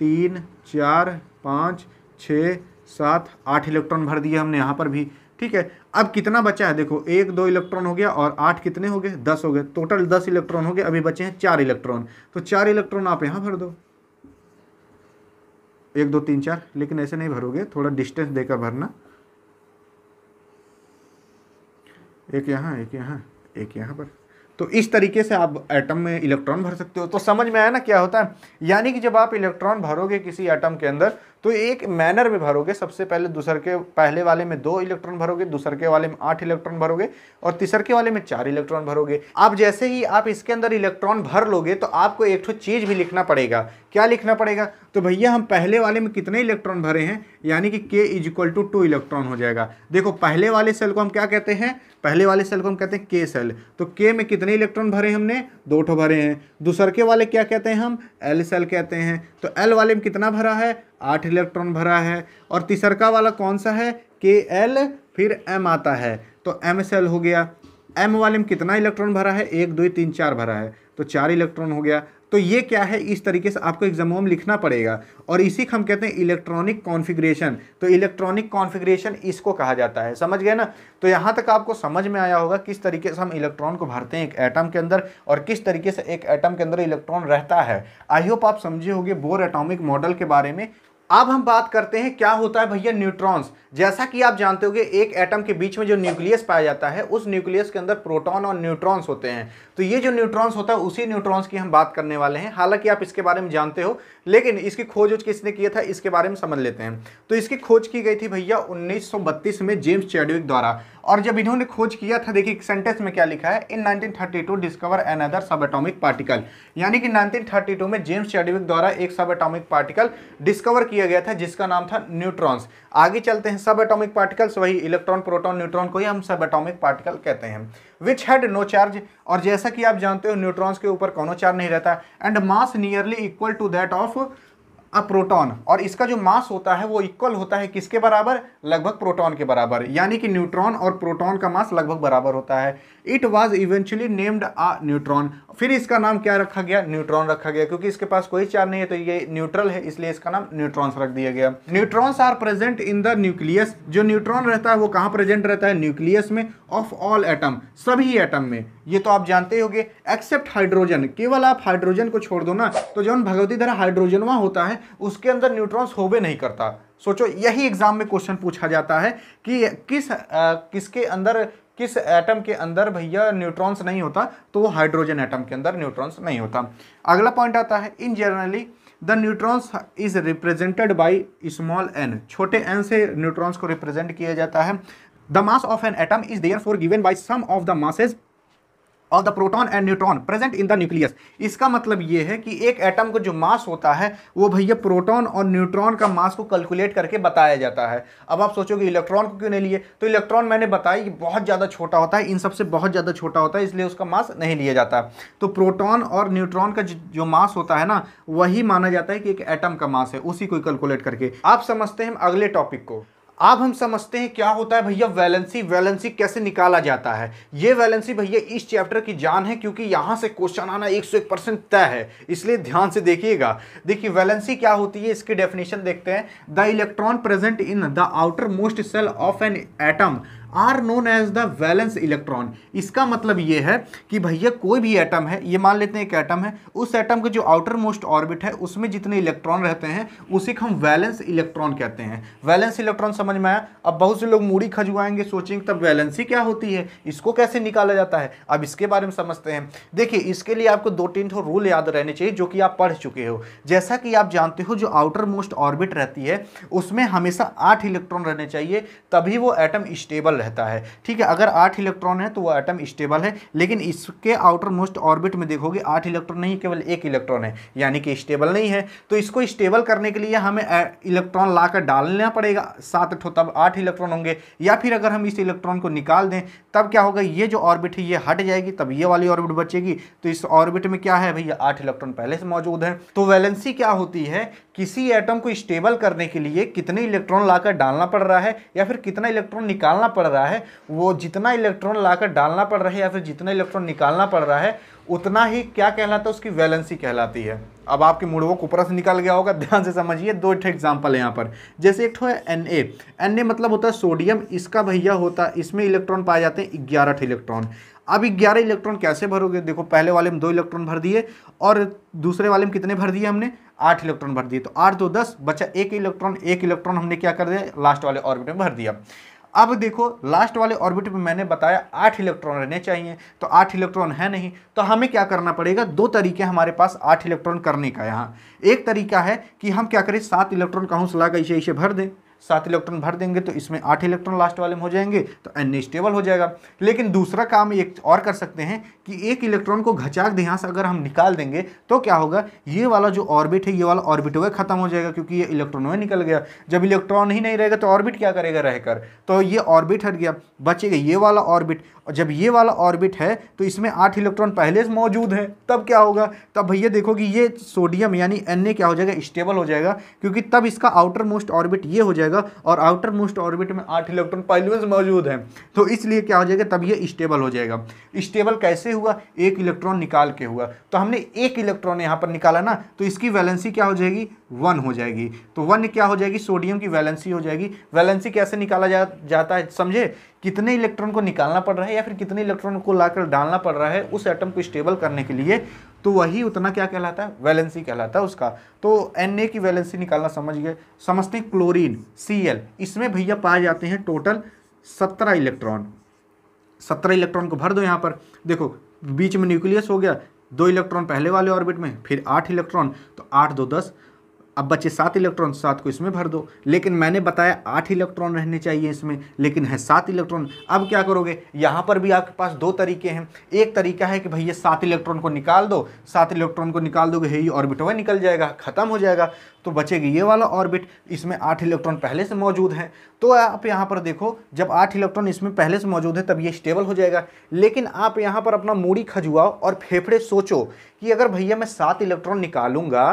तीन चार पाँच छः सात आठ इलेक्ट्रॉन भर दिए हमने यहाँ पर भी ठीक है अब कितना बचा है देखो एक दो इलेक्ट्रॉन हो गया और आठ कितने हो गए दस हो गए टोटल दस इलेक्ट्रॉन हो गए अभी बचे हैं चार इलेक्ट्रॉन तो चार इलेक्ट्रॉन आप यहाँ भर दो एक दो तीन चार लेकिन ऐसे नहीं भरोगे थोड़ा डिस्टेंस देकर भरना एक यहाँ एक यहाँ एक यहाँ पर तो इस तरीके से आप एटम में इलेक्ट्रॉन भर सकते हो तो समझ में आया ना क्या होता है यानी कि जब आप इलेक्ट्रॉन भरोगे किसी एटम के अंदर तो एक मैनर में भरोगे सबसे पहले दूसर के पहले वाले में दो इलेक्ट्रॉन भरोगे दूसर के वाले में आठ इलेक्ट्रॉन भरोगे और तीसरे के वाले में चार इलेक्ट्रॉन भरोगे आप जैसे ही आप इसके अंदर इलेक्ट्रॉन भर लोगे तो आपको एक चीज़ भी लिखना पड़ेगा क्या लिखना पड़ेगा तो भैया हम पहले वाले में कितने इलेक्ट्रॉन भरे हैं यानी कि K is equal to two electron हो जाएगा देखो पहले वाले सेल को हम क्या कहते हैं पहले वाले सेल को हम कहते हैं के सेल तो के में कितने इलेक्ट्रॉन भरे हमने दो ठो भरे हैं के वाले क्या कहते हैं हम एल सेल कहते हैं तो एल वाले में कितना भरा है आठ इलेक्ट्रॉन भरा है और तीसरका वाला कौन सा है के एल फिर एम आता है तो एम सेल हो गया एम वाले में कितना इलेक्ट्रॉन भरा है एक दो तीन चार भरा है तो चार इलेक्ट्रॉन हो गया तो ये क्या है इस तरीके से आपको एग्जामों में लिखना पड़ेगा और इसी को हम कहते हैं इलेक्ट्रॉनिक कॉन्फ़िगरेशन तो इलेक्ट्रॉनिक कॉन्फ़िगरेशन इसको कहा जाता है समझ गए ना तो यहाँ तक आपको समझ में आया होगा किस तरीके से हम इलेक्ट्रॉन को भरते हैं एक एटम के अंदर और किस तरीके से एक एटम के अंदर इलेक्ट्रॉन रहता है आई होप आप समझे होगे बोर एटॉमिक मॉडल के बारे में अब हम बात करते हैं क्या होता है भैया न्यूट्रॉन्स जैसा कि आप जानते होंगे एक एटम के बीच में जो न्यूक्लियस पाया जाता है उस न्यूक्लियस के अंदर प्रोटॉन और न्यूट्रॉन्स होते हैं तो ये जो न्यूट्रॉन्स होता है उसी न्यूट्रॉन्स की हम बात करने वाले हैं हालांकि आप इसके बारे में जानते हो लेकिन इसकी खोज किसने किया था इसके बारे में समझ लेते हैं तो इसकी खोज की गई थी भैया उन्नीस में जेम्स चैडविक द्वारा और जब इन्होंने खोज किया था देखिए सेंटेंस में क्या लिखा है in 1932 discover another subatomic particle यानी कि 1932 में जेम्स चैडविक द्वारा एक सब एटोमिक पार्टिकल डिस्कवर किया गया था जिसका नाम था न्यूट्रॉन्स आगे चलते हैं सब एटॉमिक पार्टिकल्स वही इलेक्ट्रॉन प्रोटॉन न्यूट्रॉन को ही हम सब एटोमिक पार्टिकल कहते हैं विच हैड नो चार्ज और जैसा कि आप जानते हो न्यूट्रॉन्स के ऊपर कोनो चार्ज नहीं रहता and mass nearly equal to that of a proton और इसका जो मास होता है वो इक्वल होता है किसके बराबर लगभग प्रोटॉन के बराबर यानी कि न्यूट्रॉन और प्रोटॉन का मास लगभग बराबर होता है it was eventually named a neutron फिर इसका नाम क्या रखा गया न्यूट्रॉन रखा गया क्योंकि इसके पास कोई चार नहीं है तो ये न्यूट्रल है इसलिए इसका नाम न्यूट्रॉन्स रख दिया गया neutrons are present in the nucleus जो न्यूट्रॉन रहता है वो कहाँ प्रेजेंट रहता है न्यूक्लियस में ऑफ ऑल एटम सभी एटम में ये तो आप जानते होंगे एक्सेप्ट हाइड्रोजन केवल आप हाइड्रोजन को छोड़ दो ना तो जो भगवती धरा हाइड्रोजन वहाँ होता है उसके अंदर न्यूट्रॉन्स होबे नहीं करता सोचो यही एग्जाम में क्वेश्चन पूछा जाता है कि किस आ, किसके अंदर किस एटम के अंदर भैया न्यूट्रॉन्स नहीं होता तो वो हाइड्रोजन एटम के अंदर न्यूट्रॉन्स नहीं होता अगला पॉइंट आता है in generally the neutrons is represented by small n छोटे एन से न्यूट्रॉन्स को रिप्रेजेंट किया जाता है the mass of an atom is therefore given by sum of the masses of the proton and neutron present in the nucleus इसका मतलब ये है कि एक एटम का जो मास होता है वो भैया प्रोटॉन और न्यूट्रॉन का मास को कैलकुलेट करके बताया जाता है अब आप सोचोगे इलेक्ट्रॉन को क्यों नहीं लिए तो इलेक्ट्रॉन मैंने बताया कि बहुत ज़्यादा छोटा होता है इन सबसे बहुत ज़्यादा छोटा होता है इसलिए उसका मास नहीं लिया जाता तो प्रोटॉन और न्यूट्रॉन का जो मास होता है ना वही माना जाता है कि एक एटम का मास है उसी को कैलकुलेट करके आप समझते हैं अगले टॉपिक को अब हम समझते हैं क्या होता है भैया वैलेंसी वैलेंसी कैसे निकाला जाता है ये वैलेंसी भैया इस चैप्टर की जान है क्योंकि यहाँ से क्वेश्चन आना एक सौ एक परसेंट तय है इसलिए ध्यान से देखिएगा देखिए वैलेंसी क्या होती है इसकी डेफिनेशन देखते हैं the electron present in the outermost shell of an atom are known as the valence electron इसका मतलब ये है कि भैया कोई भी एटम है ये मान लेते हैं एक एटम है उस एटम के जो आउटर मोस्ट ऑर्बिट है उसमें जितने इलेक्ट्रॉन रहते हैं उसे हम वैलेंस इलेक्ट्रॉन कहते हैं वैलेंस इलेक्ट्रॉन समझ में आया अब बहुत से लोग मूड़ी खजुआएंगे सोचेंगे तब वैलेंसी क्या होती है इसको कैसे निकाला जाता है अब इसके बारे में समझते हैं देखिए इसके लिए आपको दो तीन ठो रूल याद रहने चाहिए जो कि आप पढ़ चुके हो जैसा कि आप जानते हो जो आउटर मोस्ट ऑर्बिट रहती है उसमें हमेशा आठ इलेक्ट्रॉन रहने चाहिए तभी वो एटम स्टेबल है रहता है ठीक है अगर आठ इलेक्ट्रॉन है तो वह आइटम स्टेबल है लेकिन इसके आउटर मोस्ट ऑर्बिट में देखोगे आठ इलेक्ट्रॉन नहीं केवल एक इलेक्ट्रॉन है यानी कि स्टेबल नहीं है तो इसको स्टेबल करने के लिए हमें इलेक्ट्रॉन ला डालना पड़ेगा सात अठो तब आठ इलेक्ट्रॉन होंगे या फिर अगर हम इस इलेक्ट्रॉन को निकाल दें तब क्या होगा ये जो ऑर्बिट है ये हट जाएगी तब ये वाली ऑर्बिट बचेगी तो इस ऑर्बिट में क्या है भैया आठ इलेक्ट्रॉन पहले से मौजूद है तो वैलेंसी क्या होती है किसी एटम को स्टेबल करने के लिए कितने इलेक्ट्रॉन लाकर डालना पड़ रहा है या फिर कितना इलेक्ट्रॉन निकालना पड़ रहा है रहा है वो जितना इलेक्ट्रॉन लाकर डालना पड़ रहा है या फिर जितना इलेक्ट्रॉन निकालना पड़ रहा है उतना ही क्या कहलाता है उसकी वैलेंसी कहलाती है अब आपके मुड़वों ऊपर से निकल गया होगा ध्यान से समझिए दो एक एग्जाम्पल है यहाँ पर जैसे एक ठो है एन ए एन ए मतलब होता है सोडियम इसका भैया होता है इसमें इलेक्ट्रॉन पाए जाते हैं ग्यारह ठे इलेक्ट्रॉन अब ग्यारह इलेक्ट्रॉन कैसे भरोगे देखो पहले वाले में दो इलेक्ट्रॉन भर दिए और दूसरे वाले में कितने भर दिए हमने आठ इलेक्ट्रॉन भर दिए तो आठ दो दस बचा एक इलेक्ट्रॉन एक इलेक्ट्रॉन हमने क्या कर दिया लास्ट वाले ऑर्बिट में भर दिया अब देखो लास्ट वाले ऑर्बिट में मैंने बताया आठ इलेक्ट्रॉन रहने चाहिए तो आठ इलेक्ट्रॉन है नहीं तो हमें क्या करना पड़ेगा दो तरीके हमारे पास आठ इलेक्ट्रॉन करने का यहाँ एक तरीका है कि हम क्या करें सात इलेक्ट्रॉन का से लाकर इसे इसे भर दें सात इलेक्ट्रॉन भर देंगे तो इसमें आठ इलेक्ट्रॉन लास्ट वाले में हो जाएंगे तो एन स्टेबल हो जाएगा लेकिन दूसरा काम एक और कर सकते हैं कि एक इलेक्ट्रॉन को घचाक दे यहाँ से अगर हम निकाल देंगे तो क्या होगा ये वाला जो ऑर्बिट है ये वाला ऑर्बिट वह खत्म हो जाएगा क्योंकि ये इलेक्ट्रॉन वह निकल गया जब इलेक्ट्रॉन ही नहीं रहेगा तो ऑर्बिट क्या करेगा रहकर तो ये ऑर्बिट हट गया बचेगा ये वाला ऑर्बिट और जब ये वाला ऑर्बिट है तो इसमें आठ इलेक्ट्रॉन पहले से मौजूद हैं तब क्या होगा तब भैया देखो कि ये सोडियम यानी एन क्या हो जाएगा स्टेबल हो जाएगा क्योंकि तब इसका आउटर मोस्ट ऑर्बिट ये हो जाएगा और आउटर मोस्ट ऑर्बिट में आठ इलेक्ट्रॉन पहले से मौजूद हैं तो इसलिए क्या हो जाएगा तब ये स्टेबल हो जाएगा स्टेबल कैसे हुआ एक इलेक्ट्रॉन निकाल के हुआ तो हमने एक इलेक्ट्रॉन यहाँ पर निकाला ना तो इसकी वैलेंसी क्या हो जाएगी वन हो जाएगी तो वन क्या हो जाएगी सोडियम की वैलेंसी हो जाएगी वैलेंसी कैसे निकाला जाता है समझे कितने इलेक्ट्रॉन को निकालना पड़ रहा है या फिर कितने इलेक्ट्रॉन को लाकर डालना पड़ रहा है उस एटम को स्टेबल करने के लिए तो वही उतना क्या कहलाता है वैलेंसी कहलाता है उसका तो एन की वैलेंसी निकालना समझ गए समझते हैं क्लोरीन सी इसमें भैया पाए जाते हैं टोटल सत्रह इलेक्ट्रॉन सत्रह इलेक्ट्रॉन को भर दो यहाँ पर देखो बीच में न्यूक्लियस हो गया दो इलेक्ट्रॉन पहले वाले ऑर्बिट में फिर आठ इलेक्ट्रॉन तो आठ दो दस अब बचे सात इलेक्ट्रॉन सात को इसमें भर दो लेकिन मैंने बताया आठ इलेक्ट्रॉन रहने चाहिए इसमें लेकिन है सात इलेक्ट्रॉन अब क्या करोगे यहाँ पर भी आपके पास दो तरीके हैं एक तरीका है कि भैया सात इलेक्ट्रॉन को निकाल दो सात इलेक्ट्रॉन को निकाल दोगे ये ऑर्बिट वह निकल जाएगा खत्म हो जाएगा तो बचेगी ये वाला ऑर्बिट इसमें आठ इलेक्ट्रॉन पहले से मौजूद हैं तो आप यहाँ पर देखो जब आठ इलेक्ट्रॉन इसमें पहले से मौजूद है तब ये स्टेबल हो जाएगा लेकिन आप यहाँ पर अपना मूड़ी खजुआओ और फेफड़े सोचो कि अगर भैया मैं सात इलेक्ट्रॉन निकालूंगा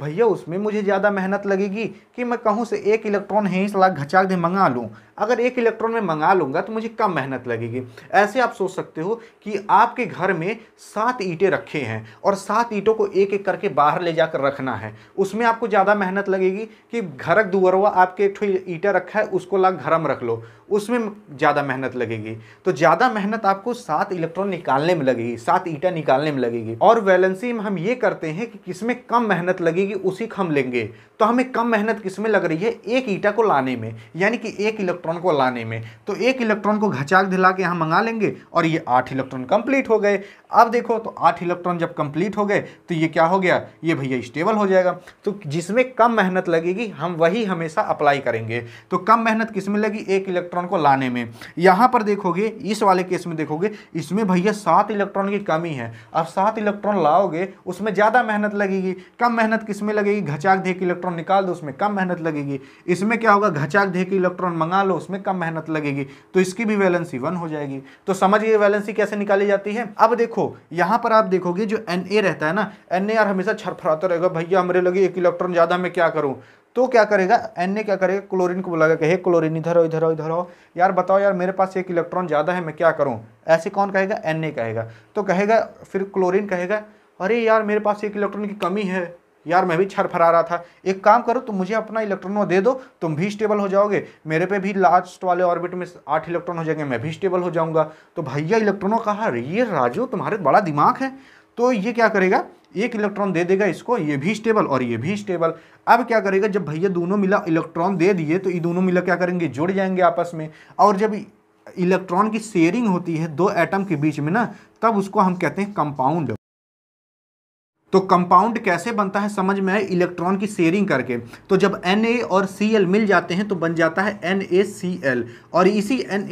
भैया उसमें मुझे ज़्यादा मेहनत लगेगी कि मैं कहूँ से एक इलेक्ट्रॉन है इस लाख घचाक दे मंगा लूँ अगर एक इलेक्ट्रॉन में मंगा लूँगा तो मुझे कम मेहनत लगेगी ऐसे आप सोच सकते हो कि आपके घर में सात ईंटें रखे हैं और सात ईंटों को एक एक करके बाहर ले जाकर रखना है उसमें आपको ज़्यादा मेहनत लगेगी कि घरक दुअरवा आपके एक ईटा रखा है उसको ला घरम रख लो उसमें ज़्यादा मेहनत लगेगी तो ज़्यादा मेहनत आपको सात इलेक्ट्रॉन निकालने में लगेगी सात ईटा निकालने में लगेगी और वैलेंसी में हम ये करते हैं कि किसमें कम मेहनत लगेगी उसी को हम लेंगे तो हमें कम मेहनत किसमें लग रही है एक ईटा को लाने में यानी कि एक इलेक्ट्रॉन इलेक्ट्रॉन को लाने में तो एक इलेक्ट्रॉन को घचाक दिला के यहाँ मंगा लेंगे और ये आठ इलेक्ट्रॉन कंप्लीट हो गए अब देखो तो आठ इलेक्ट्रॉन जब कंप्लीट हो गए तो ये क्या हो गया ये भैया स्टेबल हो जाएगा तो जिसमें कम मेहनत लगेगी हम वही हमेशा अप्लाई करेंगे तो कम मेहनत किस में लगी एक इलेक्ट्रॉन को लाने में यहाँ पर देखोगे इस वाले केस में देखोगे इसमें भैया सात इलेक्ट्रॉन की कमी है अब सात इलेक्ट्रॉन लाओगे उसमें ज़्यादा मेहनत लगेगी कम मेहनत किस में लगेगी घचाक दे के इलेक्ट्रॉन निकाल दो उसमें कम मेहनत लगेगी इसमें क्या होगा घचाक दे के इलेक्ट्रॉन मंगा लो उसमें कम मेहनत लगेगी तो इसकी भी वैलेंसी वन हो जाएगी तो समझिए वैलेंसी कैसे निकाली जाती है अब देखो देखो यहाँ पर आप देखोगे जो एन ए रहता है ना एन ए आर हमेशा छरफराता रहेगा भैया हमारे लगे एक इलेक्ट्रॉन ज़्यादा मैं क्या करूँ तो क्या करेगा एन ए क्या करेगा क्लोरीन को बुलाएगा कहे क्लोरीन इधर हो इधर हो इधर हो यार बताओ यार मेरे पास एक इलेक्ट्रॉन ज़्यादा है मैं क्या करूँ ऐसे कौन कहेगा एन ए कहेगा तो कहेगा फिर क्लोरीन कहेगा अरे यार मेरे पास एक इलेक्ट्रॉन की कमी है यार मैं भी छर फरा रहा था एक काम करो तुम मुझे अपना इलेक्ट्रॉन दे दो तुम भी स्टेबल हो जाओगे मेरे पे भी लास्ट वाले ऑर्बिट में आठ इलेक्ट्रॉन हो जाएंगे मैं भी स्टेबल हो जाऊंगा तो भैया इलेक्ट्रॉनों कहा ये राजू तुम्हारे बड़ा दिमाग है तो ये क्या करेगा एक इलेक्ट्रॉन दे देगा इसको ये भी स्टेबल और ये भी स्टेबल अब क्या करेगा जब भैया दोनों मिला इलेक्ट्रॉन दे दिए तो ये दोनों मिला क्या करेंगे जुड़ जाएंगे आपस में और जब इलेक्ट्रॉन की शेयरिंग होती है दो एटम के बीच में ना तब उसको हम कहते हैं कंपाउंड तो कंपाउंड कैसे बनता है समझ में आए इलेक्ट्रॉन की शेयरिंग करके तो जब एन और सी मिल जाते हैं तो बन जाता है एन और इसी एन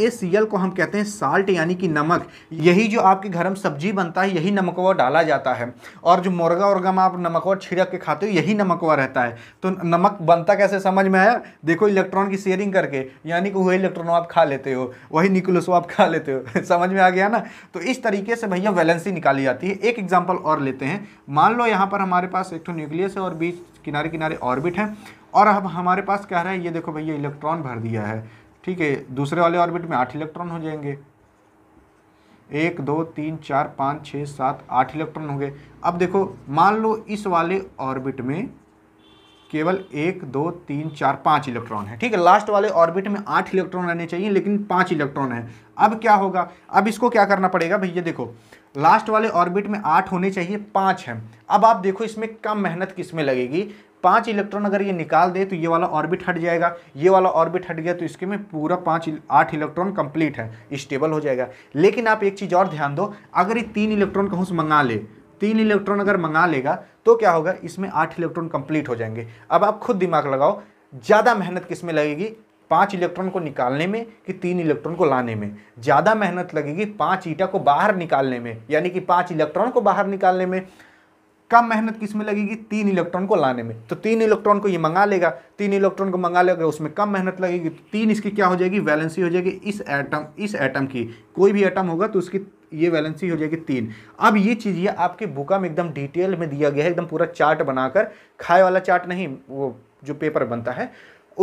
को हम कहते हैं साल्ट यानी कि नमक यही जो आपके घर में सब्जी बनता है यही नमकवा डाला जाता है और जो मुर्गा उर्गा में आप नमकवा छिड़क के खाते हो यही नमकवा रहता है तो नमक बनता कैसे समझ में आया देखो इलेक्ट्रॉन की शेयरिंग करके यानी कि वही इलेक्ट्रॉन आप खा लेते हो वही निकुलस आप खा लेते हो समझ में आ गया ना तो इस तरीके से भैया वैलेंसी निकाली जाती है एक एग्जाम्पल और लेते हैं मान मान लो यहाँ पर हमारे पास एक तो न्यूक्लियस है और बीच किनारे किनारे ऑर्बिट है और अब हमारे पास कह रहा है ये देखो भैया इलेक्ट्रॉन भर दिया है ठीक है दूसरे वाले ऑर्बिट में आठ इलेक्ट्रॉन हो जाएंगे एक दो तीन चार पाँच छः सात आठ इलेक्ट्रॉन हो गए अब देखो मान लो इस वाले ऑर्बिट में केवल एक दो तीन चार पाँच इलेक्ट्रॉन है ठीक है लास्ट वाले ऑर्बिट में आठ इलेक्ट्रॉन रहने चाहिए लेकिन पाँच इलेक्ट्रॉन है अब क्या होगा अब इसको क्या करना पड़ेगा भैया देखो लास्ट वाले ऑर्बिट में आठ होने चाहिए पाँच है अब आप देखो इसमें कम मेहनत किस में लगेगी पाँच इलेक्ट्रॉन अगर ये निकाल दे तो ये वाला ऑर्बिट हट जाएगा ये वाला ऑर्बिट हट गया तो इसके में पूरा पाँच आठ इलेक्ट्रॉन कंप्लीट है स्टेबल हो जाएगा लेकिन आप एक चीज़ और ध्यान दो अगर ये तीन इलेक्ट्रॉन कहूँ से मंगा ले तीन इलेक्ट्रॉन अगर मंगा लेगा तो क्या होगा इसमें आठ इलेक्ट्रॉन कंप्लीट हो जाएंगे अब आप खुद दिमाग लगाओ ज़्यादा मेहनत किस में लगेगी पाँच इलेक्ट्रॉन को निकालने में कि तीन इलेक्ट्रॉन को लाने में ज़्यादा मेहनत लगेगी पाँच ईटा को बाहर निकालने में यानी कि पाँच इलेक्ट्रॉन को बाहर निकालने में कम मेहनत किस में लगेगी तीन इलेक्ट्रॉन को लाने में तो तीन इलेक्ट्रॉन को ये मंगा लेगा तीन इलेक्ट्रॉन को मंगा लेगा उसमें कम मेहनत लगेगी तो तीन इसकी क्या हो जाएगी वैलेंसी हो जाएगी इस एटम इस एटम की कोई भी एटम होगा तो उसकी ये वैलेंसी हो जाएगी तीन अब ये चीज़ ये आपके बुका में एकदम डिटेल में दिया गया है एकदम पूरा चार्ट बनाकर खाए वाला चार्ट नहीं वो जो पेपर बनता है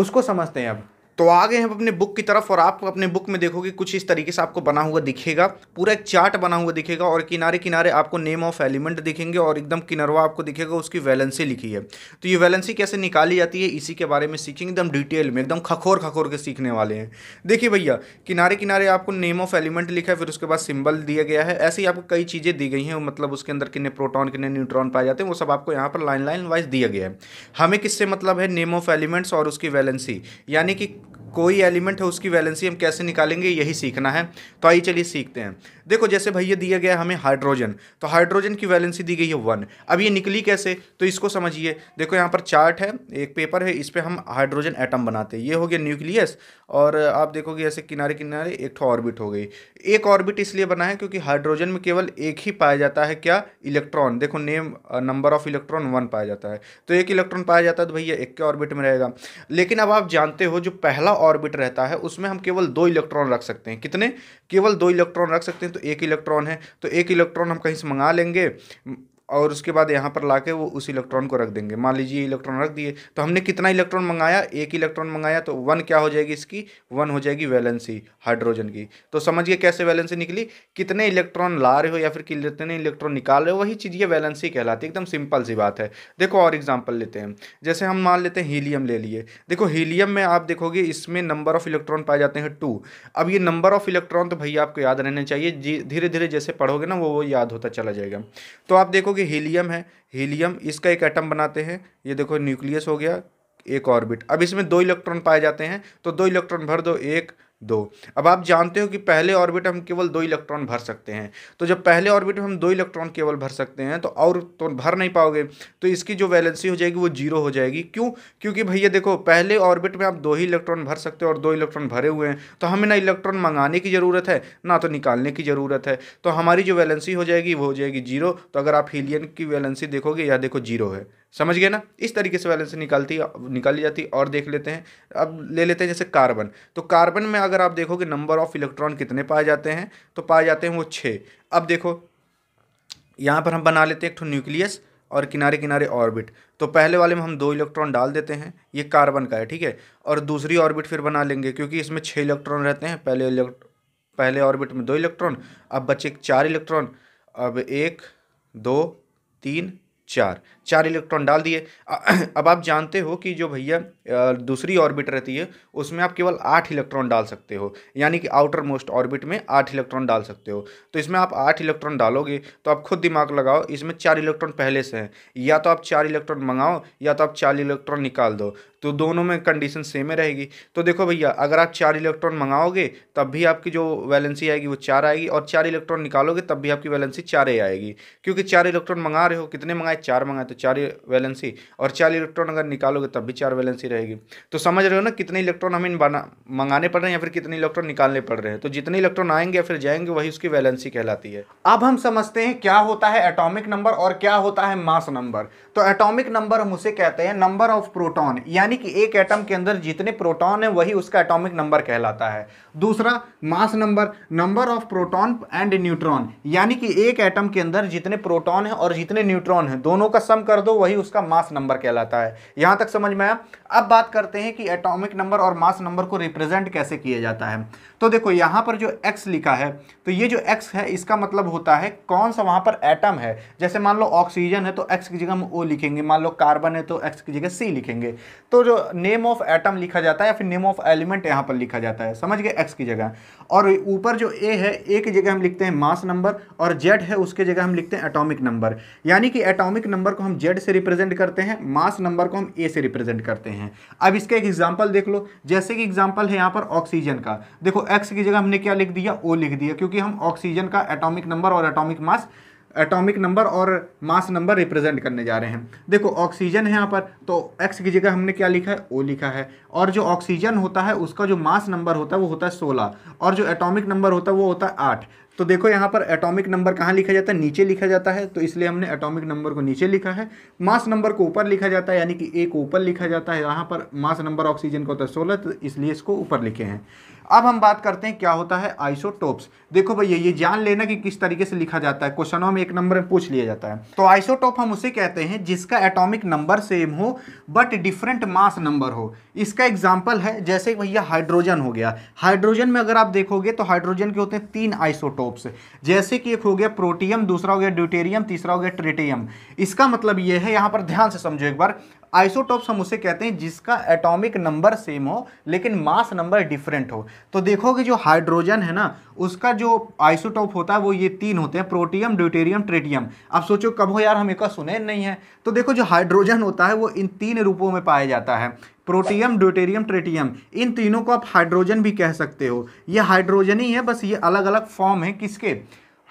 उसको समझते हैं अब तो आगे हम अपने बुक की तरफ और आप अपने बुक में देखोगे कुछ इस तरीके से आपको बना हुआ दिखेगा पूरा एक चार्ट बना हुआ दिखेगा और किनारे किनारे आपको नेम ऑफ एलिमेंट दिखेंगे और एकदम किनरवा आपको दिखेगा उसकी वैलेंसी लिखी है तो ये वैलेंसी कैसे निकाली जाती है इसी के बारे में सीखेंगे एकदम डिटेल में एकदम खखोर खखोर के सीखने वाले हैं देखिए भैया किनारे किनारे आपको नेम ऑफ एलिमेंट लिखा है फिर उसके बाद सिम्बल दिया गया है ऐसे ही आपको कई चीज़ें दी गई हैं मतलब उसके अंदर कितने प्रोटॉन कितने न्यूट्रॉन पाए जाते हैं वो सब आपको यहाँ पर लाइन लाइन वाइज दिया गया है हमें किससे मतलब है नेम ऑफ एलिमेंट्स और उसकी वैलेंसी यानी कि कोई एलिमेंट है उसकी वैलेंसी हम कैसे निकालेंगे यही सीखना है तो आइए चलिए सीखते हैं देखो जैसे भैया दिया गया हमें हाइड्रोजन तो हाइड्रोजन की वैलेंसी दी गई है वन अब ये निकली कैसे तो इसको समझिए देखो यहाँ पर चार्ट है एक पेपर है इस पर हम हाइड्रोजन एटम बनाते हैं ये हो गया न्यूक्लियस और आप देखोगे ऐसे किनारे किनारे एक ठो ऑर्बिट हो गई एक ऑर्बिट इसलिए बना है क्योंकि हाइड्रोजन में केवल एक ही पाया जाता है क्या इलेक्ट्रॉन देखो name number of electron one पाया जाता है तो एक इलेक्ट्रॉन पाया जाता है तो भैया एक के ऑर्बिट में रहेगा लेकिन अब आप जानते हो जो पहला ऑर्बिट रहता है उसमें हम केवल दो इलेक्ट्रॉन रख सकते हैं कितने केवल दो इलेक्ट्रॉन रख सकते हैं तो तो एक इलेक्ट्रॉन है तो एक इलेक्ट्रॉन हम कहीं से मंगा लेंगे और उसके बाद यहाँ पर ला के वो उस इलेक्ट्रॉन को रख देंगे मान लीजिए इलेक्ट्रॉन रख दिए तो हमने कितना इलेक्ट्रॉन मंगाया एक इलेक्ट्रॉन मंगाया तो वन क्या हो जाएगी इसकी वन हो जाएगी वैलेंसी हाइड्रोजन की तो समझिए कैसे वैलेंसी निकली कितने इलेक्ट्रॉन ला रहे हो या फिर कितने इलेक्ट्रॉन निकाल रहे हो वही चीज़ ये वैलेंसी कहलाती है एकदम सिंपल सी बात है देखो और एग्जाम्पल लेते हैं जैसे हम मान लेते हैं हीलियम ले लिए देखो हीलियम में आप देखोगे इसमें नंबर ऑफ़ इलेक्ट्रॉन पाए जाते हैं टू अब ये नंबर ऑफ़ इलेक्ट्रॉन तो भैया आपको याद रहने चाहिए धीरे धीरे जैसे पढ़ोगे ना वो याद होता चला जाएगा तो आप देखोगे कि हीलियम है हीलियम इसका एक एटम बनाते हैं ये देखो न्यूक्लियस हो गया एक ऑर्बिट अब इसमें दो इलेक्ट्रॉन पाए जाते हैं तो दो इलेक्ट्रॉन भर दो एक दो अब आप जानते हो कि पहले ऑर्बिट हम केवल दो इलेक्ट्रॉन भर सकते हैं तो जब पहले ऑर्बिट में हम दो इलेक्ट्रॉन केवल भर सकते हैं तो और तो भर नहीं पाओगे तो इसकी जो वैलेंसी हो जाएगी वो जीरो हो जाएगी क्यों क्योंकि भैया देखो पहले ऑर्बिट में आप दो ही इलेक्ट्रॉन भर सकते हो और दो इलेक्ट्रॉन भरे हुए हैं तो हमें ना इलेक्ट्रॉन मंगाने की ज़रूरत है ना तो निकालने की ज़रूरत है तो हमारी जो वैलेंसी हो जाएगी वो हो जाएगी जीरो तो अगर आप हीलियन की वैलेंसी देखोगे या देखो जीरो है समझ गए ना इस तरीके से वैलेंस निकालती निकाली जाती है और देख लेते हैं अब ले लेते हैं जैसे कार्बन तो कार्बन में अगर आप देखोगे नंबर ऑफ इलेक्ट्रॉन कितने पाए जाते हैं तो पाए जाते हैं वो छः अब देखो यहाँ पर हम बना लेते हैं एक न्यूक्लियस और किनारे किनारे ऑर्बिट तो पहले वाले में हम दो इलेक्ट्रॉन डाल देते हैं ये कार्बन का है ठीक है और दूसरी ऑर्बिट फिर बना लेंगे क्योंकि इसमें छः इलेक्ट्रॉन रहते हैं पहले पहले ऑर्बिट में दो इलेक्ट्रॉन अब बचे चार इलेक्ट्रॉन अब एक दो तीन चार चार इलेक्ट्रॉन डाल दिए अब आप जानते हो कि जो भैया दूसरी ऑर्बिट रहती है उसमें आप केवल आठ इलेक्ट्रॉन डाल सकते हो यानी कि आउटर मोस्ट ऑर्बिट में आठ इलेक्ट्रॉन डाल सकते हो तो इसमें आप आठ इलेक्ट्रॉन डालोगे तो आप खुद दिमाग लगाओ इसमें चार इलेक्ट्रॉन पहले से हैं या तो आप चार इलेक्ट्रॉन मंगाओ या तो आप चार इलेक्ट्रॉन निकाल दो तो दोनों में कंडीशन सेम ही रहेगी तो देखो भैया अगर आप चार इलेक्ट्रॉन मंगाओगे तब भी आपकी जो वैलेंसी आएगी वो चार आएगी और चार इलेक्ट्रॉन निकालोगे तब भी आपकी वैलेंसी चार ही आएगी क्योंकि चार इलेक्ट्रॉन मंगा रहे हो कितने मंगाए चार मंगाए तो चार वैलेंसी और चार इलेक्ट्रॉन अगर निकालोगे तब भी चार वैलेंसी रहेगी तो समझ रहे हो ना कितने इलेक्ट्रॉन हमें बना मंगाने पड़ रहे हैं या फिर कितने इलेक्ट्रॉन निकालने पड़ रहे हैं तो जितने इलेक्ट्रॉन आएंगे या फिर जाएंगे वही उसकी वैलेंसी कहलाती है अब हम समझते हैं क्या होता है एटोमिक नंबर और क्या होता है मास नंबर तो एटॉमिक नंबर हम उसे कहते हैं नंबर ऑफ प्रोटॉन यानी कि एक एटम के अंदर जितने प्रोटॉन है वही उसका एटॉमिक नंबर कहलाता है दूसरा mass number number of proton and neutron यानी कि एक एटम के अंदर जितने प्रोटॉन है और जितने न्यूट्रॉन है दोनों का सम कर दो वही उसका मास नंबर कहलाता है यहां तक समझ में आया अब बात करते हैं कि एटॉमिक नंबर और मास नंबर को रिप्रेजेंट कैसे किया जाता है तो देखो यहां पर जो एक्स लिखा है तो ये जो एक्स है इसका मतलब होता है कौन सा वहां पर एटम है जैसे मान लो ऑक्सीजन है तो एक्स की जगह हम ओ लिखेंगे मान लो कार्बन है तो एक्स की जगह सी लिखेंगे तो जो नेम ऑफ एटम लिखा जाता है या फिर नेम ऑफ एलिमेंट यहाँ पर लिखा जाता है समझ गए एक्स की जगह और ऊपर जो ए है ए की जगह हम लिखते हैं मास नंबर और जेड है उसके जगह हम लिखते हैं एटॉमिक नंबर यानी कि एटॉमिक नंबर को हम जेड से रिप्रेजेंट करते हैं मास नंबर को हम ए से रिप्रेजेंट करते हैं अब इसका एक एग्जाम्पल देख लो जैसे कि एग्जाम्पल है यहाँ पर ऑक्सीजन का देखो एक्स की जगह हमने क्या लिख दिया ओ लिख दिया क्योंकि हम ऑक्सीजन का एटॉमिक नंबर और एटॉमिक मास एटॉमिक नंबर और मास नंबर रिप्रेजेंट करने जा रहे हैं देखो ऑक्सीजन है यहाँ पर तो एक्स की जगह हमने क्या लिखा है ओ लिखा है और जो ऑक्सीजन होता है उसका जो मास नंबर होता है वो होता है सोलह और जो एटॉमिक नंबर होता है वो होता है आठ तो देखो यहाँ पर एटॉमिक नंबर कहाँ लिखा जाता है नीचे लिखा जाता है तो इसलिए हमने एटॉमिक नंबर को नीचे लिखा है मास नंबर को ऊपर लिखा जाता है यानी कि ए को ऊपर लिखा जाता है यहाँ पर मास नंबर ऑक्सीजन का होता है सोलह तो इसलिए इसको ऊपर लिखे हैं अब हम बात करते हैं क्या होता है आइसोटोप्स देखो भैया ये जान लेना कि किस तरीके से लिखा जाता है क्वेश्चनों में एक नंबर में पूछ लिया जाता है तो आइसोटोप हम उसे कहते हैं जिसका एटॉमिक नंबर सेम हो बट डिफरेंट मास नंबर हो इसका एग्जाम्पल है जैसे भैया हाइड्रोजन हो गया हाइड्रोजन में अगर आप देखोगे तो हाइड्रोजन के होते हैं तीन आइसोटोप्स जैसे कि एक हो गया प्रोटियम दूसरा हो गया ड्यूटेरियम तीसरा हो गया ट्रिटियम इसका मतलब ये है यहाँ पर ध्यान से समझो एक बार आइसोटोप्स हम उसे कहते हैं जिसका एटॉमिक नंबर सेम हो लेकिन मास नंबर डिफरेंट हो तो देखोगे जो हाइड्रोजन है ना उसका जो आइसोटॉप होता है वो ये तीन होते हैं प्रोटियम ड्यूटेरियम ट्रेटियम अब सोचो कब हो यार हम एक सुने नहीं है तो देखो जो हाइड्रोजन होता है वो इन तीन रूपों में पाया जाता है प्रोटियम ड्यूटेरियम ट्रेटियम इन तीनों को आप हाइड्रोजन भी कह सकते हो ये हाइड्रोजन ही है बस ये अलग अलग फॉर्म है किसके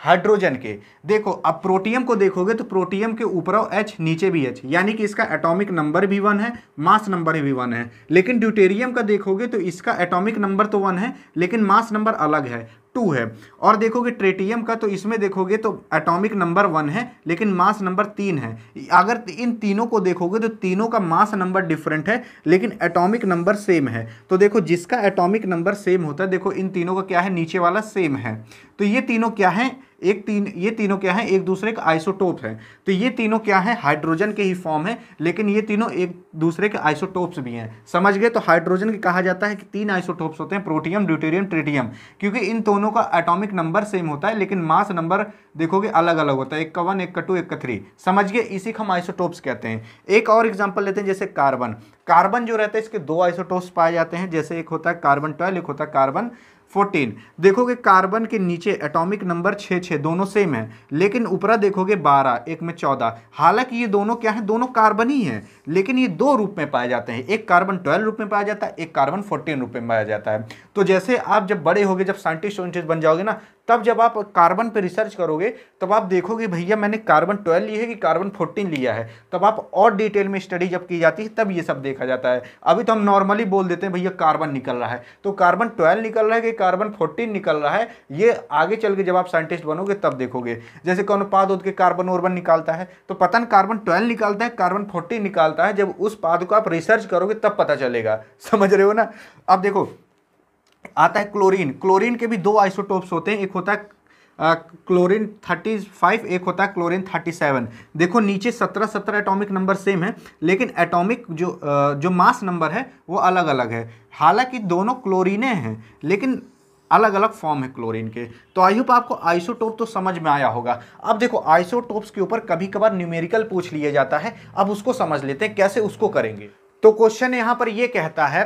हाइड्रोजन के देखो अब प्रोटियम को देखोगे तो प्रोटियम के ऊपर एच नीचे भी एच यानी कि इसका एटॉमिक नंबर भी वन है मास नंबर भी वन है लेकिन ड्यूटेरियम का देखोगे तो इसका एटॉमिक नंबर तो वन है लेकिन मास नंबर अलग है टू है और देखोगे ट्रेटियम का तो इसमें देखोगे तो एटॉमिक नंबर वन है लेकिन मास नंबर तीन है अगर इन तीनों को देखोगे तो तीनों का मास नंबर डिफरेंट है लेकिन एटॉमिक नंबर सेम है तो देखो जिसका एटॉमिक नंबर सेम होता है देखो इन तीनों का क्या है नीचे वाला सेम है तो ये तीनों क्या हैं एक तीन ये तीनों क्या है एक दूसरे का आइसोटोप है तो ये तीनों क्या है हाइड्रोजन के ही फॉर्म है लेकिन ये तीनों एक दूसरे के आइसोटोप्स भी हैं समझ गए तो हाइड्रोजन के कहा जाता है कि तीन आइसोटोप्स होते हैं प्रोटियम ड्यूटेरियम ट्रिटियम क्योंकि इन दोनों का एटॉमिक नंबर सेम होता है लेकिन मास नंबर देखोगे अलग अलग होता है एक का वन एक का टू एक का थ्री समझ गए इसी को हम आइसोटोप्स कहते हैं एक और एग्जाम्पल लेते हैं जैसे कार्बन कार्बन जो रहता है इसके दो आइसोटोप्स पाए जाते हैं जैसे एक होता है कार्बन ट्वेल्व एक होता है कार्बन फोर्टीन देखोगे कार्बन के नीचे एटॉमिक नंबर छः छः दोनों सेम है लेकिन ऊपरा देखोगे बारह एक में चौदह हालांकि ये दोनों क्या है दोनों कार्बन ही हैं लेकिन ये दो रूप में पाए जाते हैं एक कार्बन ट्वेल्व रूप में पाया जाता है एक कार्बन फोर्टीन रूप में पाया जाता है तो जैसे आप जब बड़े होगे जब साइंटिस्ट वाइंटिस्ट बन जाओगे ना तब जब आप कार्बन पे रिसर्च करोगे तब आप देखोगे भैया मैंने कार्बन ट्वेल्व लिया है कि कार्बन फोर्टीन लिया है तब आप और डिटेल में स्टडी जब की जाती है तब ये सब देखा जाता है अभी तो हम नॉर्मली बोल देते हैं भैया कार्बन निकल रहा है तो कार्बन ट्वेल्व निकल रहा है कि कार्बन फोर्टीन निकल रहा है ये आगे चल के जब आप साइंटिस्ट बनोगे तब देखोगे जैसे कौन पाद उद के कार्बन ओर्बन निकालता है तो पता पतन कार्बन ट्वेल्व निकालता है कार्बन फोर्टीन निकालता है जब उस पाद को आप रिसर्च करोगे तब पता चलेगा समझ रहे हो ना अब देखो आता है क्लोरीन क्लोरीन के भी दो आइसोटोप्स होते हैं एक होता है क्लोरीन थर्टी फाइव एक होता है क्लोरीन थर्टी सेवन देखो नीचे सत्रह सत्रह एटॉमिक नंबर सेम है लेकिन एटॉमिक जो uh, जो मास नंबर है वो अलग अलग है हालांकि दोनों क्लोरीने हैं लेकिन अलग अलग फॉर्म है क्लोरीन के तो आई होप आपको आइसोटोप तो समझ में आया होगा अब देखो आइसोटोप्स के ऊपर कभी कभार न्यूमेरिकल पूछ लिया जाता है अब उसको समझ लेते हैं कैसे उसको करेंगे तो क्वेश्चन यहाँ पर ये कहता है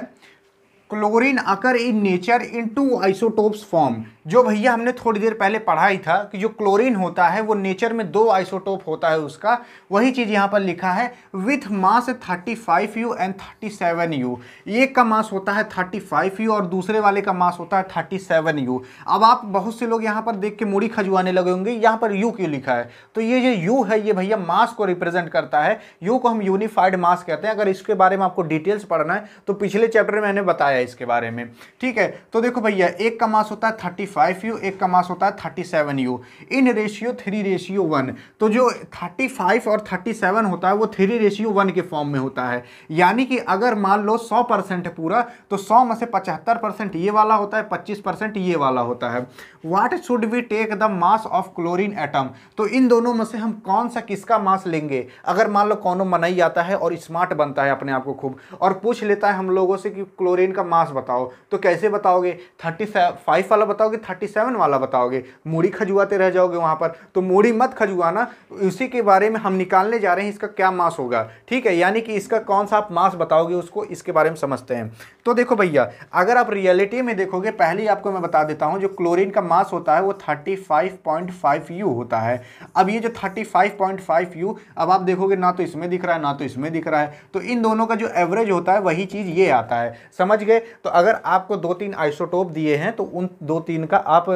chlorine occur in nature in two isotopes form जो भैया हमने थोड़ी देर पहले पढ़ा ही था कि जो क्लोरीन होता है वो नेचर में दो आइसोटोप होता है उसका वही चीज़ यहाँ पर लिखा है with mass 35 u and 37 u एक का मास होता है 35 यू और दूसरे वाले का मास होता है 37 यू अब आप बहुत से लोग यहाँ पर देख के मूड़ी खजवाने लगे होंगे यहाँ पर यू क्यों लिखा है तो ये जो यू है ये भैया मास को रिप्रेजेंट करता है यू को हम यूनिफाइड मास कहते हैं अगर इसके बारे में आपको डिटेल्स पढ़ना है तो पिछले चैप्टर में मैंने बताया इसके बारे में ठीक है तो देखो भैया एक का मास होता है थर्टी फाइव यू एक का मास होता है thirty seven u in ratio three ratio one तो जो थर्टी फाइव और थर्टी सेवन होता है वो थ्री रेशियो वन के फॉर्म में होता है यानी कि अगर मान लो सौ परसेंट पूरा तो सौ में से पचहत्तर परसेंट ये वाला होता है पच्चीस परसेंट ये वाला होता है what should we take the mass of chlorine atom तो इन दोनों में से हम कौन सा किसका मास लेंगे अगर मान लो कौनों मनाई जाता है और स्मार्ट बनता है अपने आप को खूब और पूछ लेता है हम लोगों से कि क्लोरीन का मास बताओ तो कैसे बताओगे थर्टी फाइव वाला बताओगे थर्टी सेवन वाला बताओगे मूढ़ी खजुआते रह जाओगे वहाँ पर तो मूढ़ी मत खजुआना उसी के बारे में हम निकालने जा रहे हैं इसका क्या मास होगा ठीक है यानी कि इसका कौन सा आप मास बताओगे उसको इसके बारे में समझते हैं तो देखो भैया अगर आप रियलिटी में देखोगे पहले आपको मैं बता देता हूँ जो क्लोरीन का मास होता है वो 35.5 u होता है अब ये जो 35.5 u अब आप देखोगे ना तो इसमें दिख रहा है ना तो इसमें दिख रहा है तो इन दोनों का जो एवरेज होता है वही चीज़ ये आता है समझ गए तो अगर आपको दो तीन आइसोटोप दिए हैं तो उन दो तीन का आप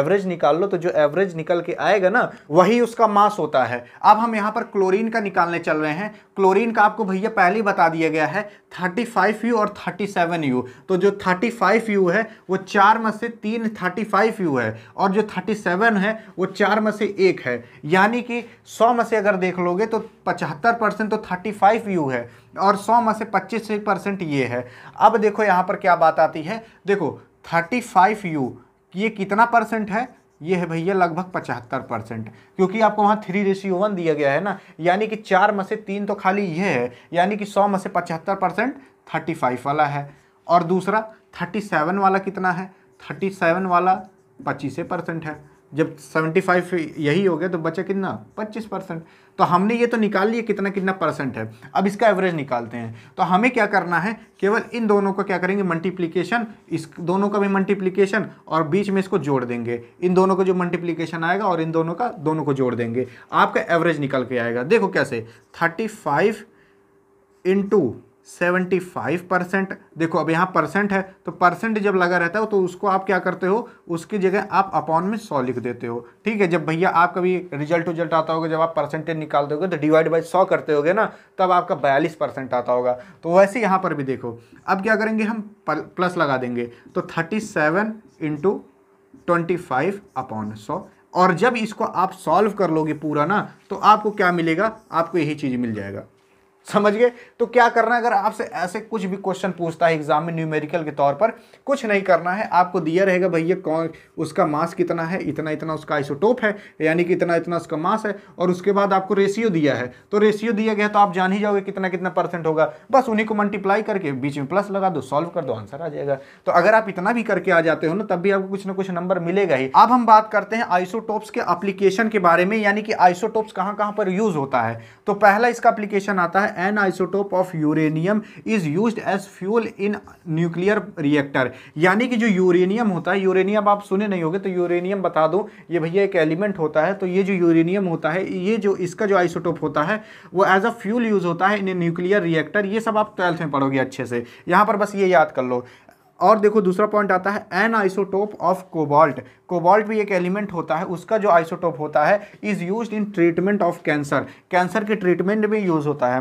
एवरेज निकाल लो तो जो एवरेज निकल के आएगा ना वही उसका मास होता है अब हम यहाँ पर क्लोरीन का निकालने चल रहे हैं क्लोरीन का आपको भैया पहले ही बता दिया गया है 35 यू और 37 यू तो जो 35 यू है वो चार में से तीन 35 यू है और जो 37 है वो चार में से एक है यानी कि 100 में से अगर देख लोगे तो 75 परसेंट तो 35 यू है और 100 में से 25 परसेंट ये है अब देखो यहाँ पर क्या बात आती है देखो 35 यू ये कितना परसेंट है ये है भैया लगभग पचहत्तर परसेंट क्योंकि आपको वहाँ थ्री रेशियो वन दिया गया है ना यानी कि चार में से तीन तो खाली ये है यानी कि सौ में से पचहत्तर परसेंट थर्टी फाइव वाला है और दूसरा थर्टी सेवन वाला कितना है थर्टी सेवन वाला पच्चीस परसेंट है जब सेवेंटी फाइव यही हो गया तो बचा कितना पच्चीस परसेंट तो हमने ये तो निकाल लिया कितना कितना परसेंट है अब इसका एवरेज निकालते हैं तो हमें क्या करना है केवल इन दोनों को क्या करेंगे मल्टीप्लीकेशन इस दोनों का भी मल्टीप्लीकेशन और बीच में इसको जोड़ देंगे इन दोनों का जो मल्टीप्लीकेशन आएगा और इन दोनों का दोनों को जोड़ देंगे आपका एवरेज निकल के आएगा देखो कैसे thirty five seventy five percent देखो अब यहाँ परसेंट है तो परसेंट जब लगा रहता है तो उसको आप क्या करते हो उसकी जगह आप अपॉन में सौ लिख देते हो ठीक है जब भैया आप कभी रिजल्ट उजल्ट आता होगा जब आप परसेंटेज निकाल दोगे तो डिवाइड बाई सौ करते होगे ना तब आपका बयालीस परसेंट आता होगा तो वैसे यहाँ पर भी देखो अब क्या करेंगे हम प्लस लगा देंगे तो thirty seven into twenty five upon सौ और जब इसको आप सॉल्व कर लोगे पूरा ना तो आपको क्या मिलेगा आपको यही चीज़ मिल जाएगा समझ गए तो क्या करना है अगर आपसे ऐसे कुछ भी क्वेश्चन पूछता है एग्जाम में न्यूमेरिकल के तौर पर कुछ नहीं करना है आपको दिया रहेगा भैया कौन उसका मास कितना है इतना इतना उसका आइसोटोप है यानी कि इतना इतना उसका मास है और उसके बाद आपको रेशियो दिया है तो रेशियो दिया गया तो आप जान ही जाओगे कितना कितना परसेंट होगा बस उन्हीं को मल्टीप्लाई करके बीच में प्लस लगा दो सॉल्व कर दो आंसर आ जाएगा तो अगर आप इतना भी करके आ जाते हो ना तब भी आपको कुछ ना कुछ नंबर मिलेगा ही अब हम बात करते हैं आइसोटोप्स के अप्लीकेशन के बारे में यानी कि आइसोटोप्स कहाँ कहाँ पर यूज होता है तो पहला इसका अप्लीकेशन आता है an isotope of uranium is use as fuel in nuclear reactor यानी कि जो यूरेनियम होता है यूरेनियम आप सुने नहीं होगे तो यूरेनियम बता दो ये भैया एक एलिमेंट होता है तो ये जो यूरेनियम होता है ये जो इसका जो आइसोटोप होता है वो एज अ फ्यूल यूज होता है इन न्यूक्लियर रिएक्टर ये सब आप ट्वेल्थ में पढ़ोगे अच्छे से यहाँ पर बस ये याद कर लो और देखो दूसरा पॉइंट आता है an isotope of cobalt cobalt भी एक एलिमेंट होता है उसका जो आइसोटोप होता है is use in treatment of cancer cancer के ट्रीटमेंट में यूज़ होता है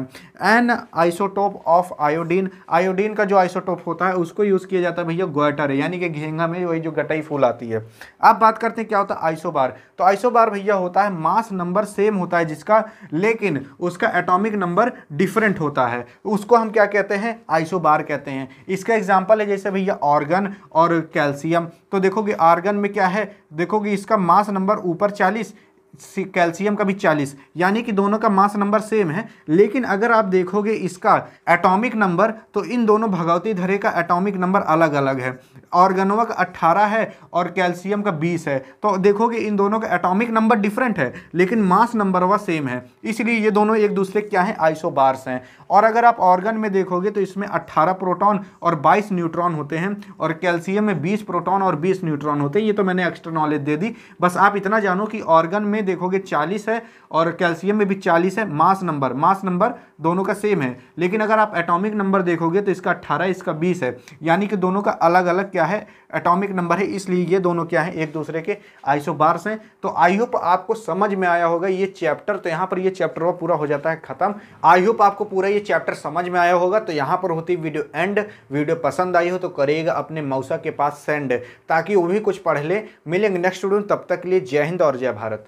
an isotope of iodine iodine का जो आइसोटोप होता है उसको यूज़ किया जाता है भैया गोटर यानी कि घेंगा में वही जो गटाई फूल आती है अब बात करते हैं क्या होता है आइसोबार तो आइसोबार भैया होता है मास नंबर सेम होता है जिसका लेकिन उसका एटोमिक नंबर डिफरेंट होता है उसको हम क्या कहते हैं आइसोबार कहते हैं इसका एग्जाम्पल है जैसे भैया ऑर्गन और कैल्शियम तो देखोगे ऑर्गन में क्या है है देखोगे इसका मास नंबर ऊपर चालीस कैल्शियम का भी 40 यानी कि दोनों का मास नंबर सेम है लेकिन अगर आप देखोगे इसका एटॉमिक नंबर तो इन दोनों भगवती धरे का एटॉमिक नंबर अलग अलग है ऑर्गेनोवा का 18 है और कैल्शियम का 20 है तो देखोगे इन दोनों का एटॉमिक नंबर डिफरेंट है लेकिन मास नंबर वह सेम है इसलिए ये दोनों एक दूसरे क्या हैं आइसोबार्स हैं और अगर आप ऑर्गन में देखोगे तो इसमें अट्ठारह प्रोटॉन और बाईस न्यूट्रॉन होते हैं और कैल्शियम में बीस प्रोटॉन और बीस न्यूट्रॉन होते हैं ये तो मैंने एक्स्ट्रा नॉलेज दे दी बस आप इतना जानो कि ऑर्गन में देखोगे चालीस है और कैल्शियम में भी चालीस है मास नंबर मास नंबर दोनों का सेम है लेकिन अगर आप एटॉमिक नंबर देखोगे तो इसका अट्ठारह इसका बीस है यानी कि दोनों का अलग अलग क्या है एटॉमिक नंबर है इसलिए ये दोनों क्या है एक दूसरे के बार्स हैं तो आई होप आपको समझ में आया होगा ये चैप्टर तो यहाँ पर ये चैप्टर पूरा हो जाता है खत्म आई होप आपको पूरा ये चैप्टर समझ में आया होगा तो यहाँ पर होती वीडियो एंड वीडियो पसंद आई हो तो करेगा अपने मौसा के पास सेंड ताकि वो भी कुछ पढ़ ले मिलेंगे नेक्स्ट वीडियो तब तक के लिए जय हिंद और जय भारत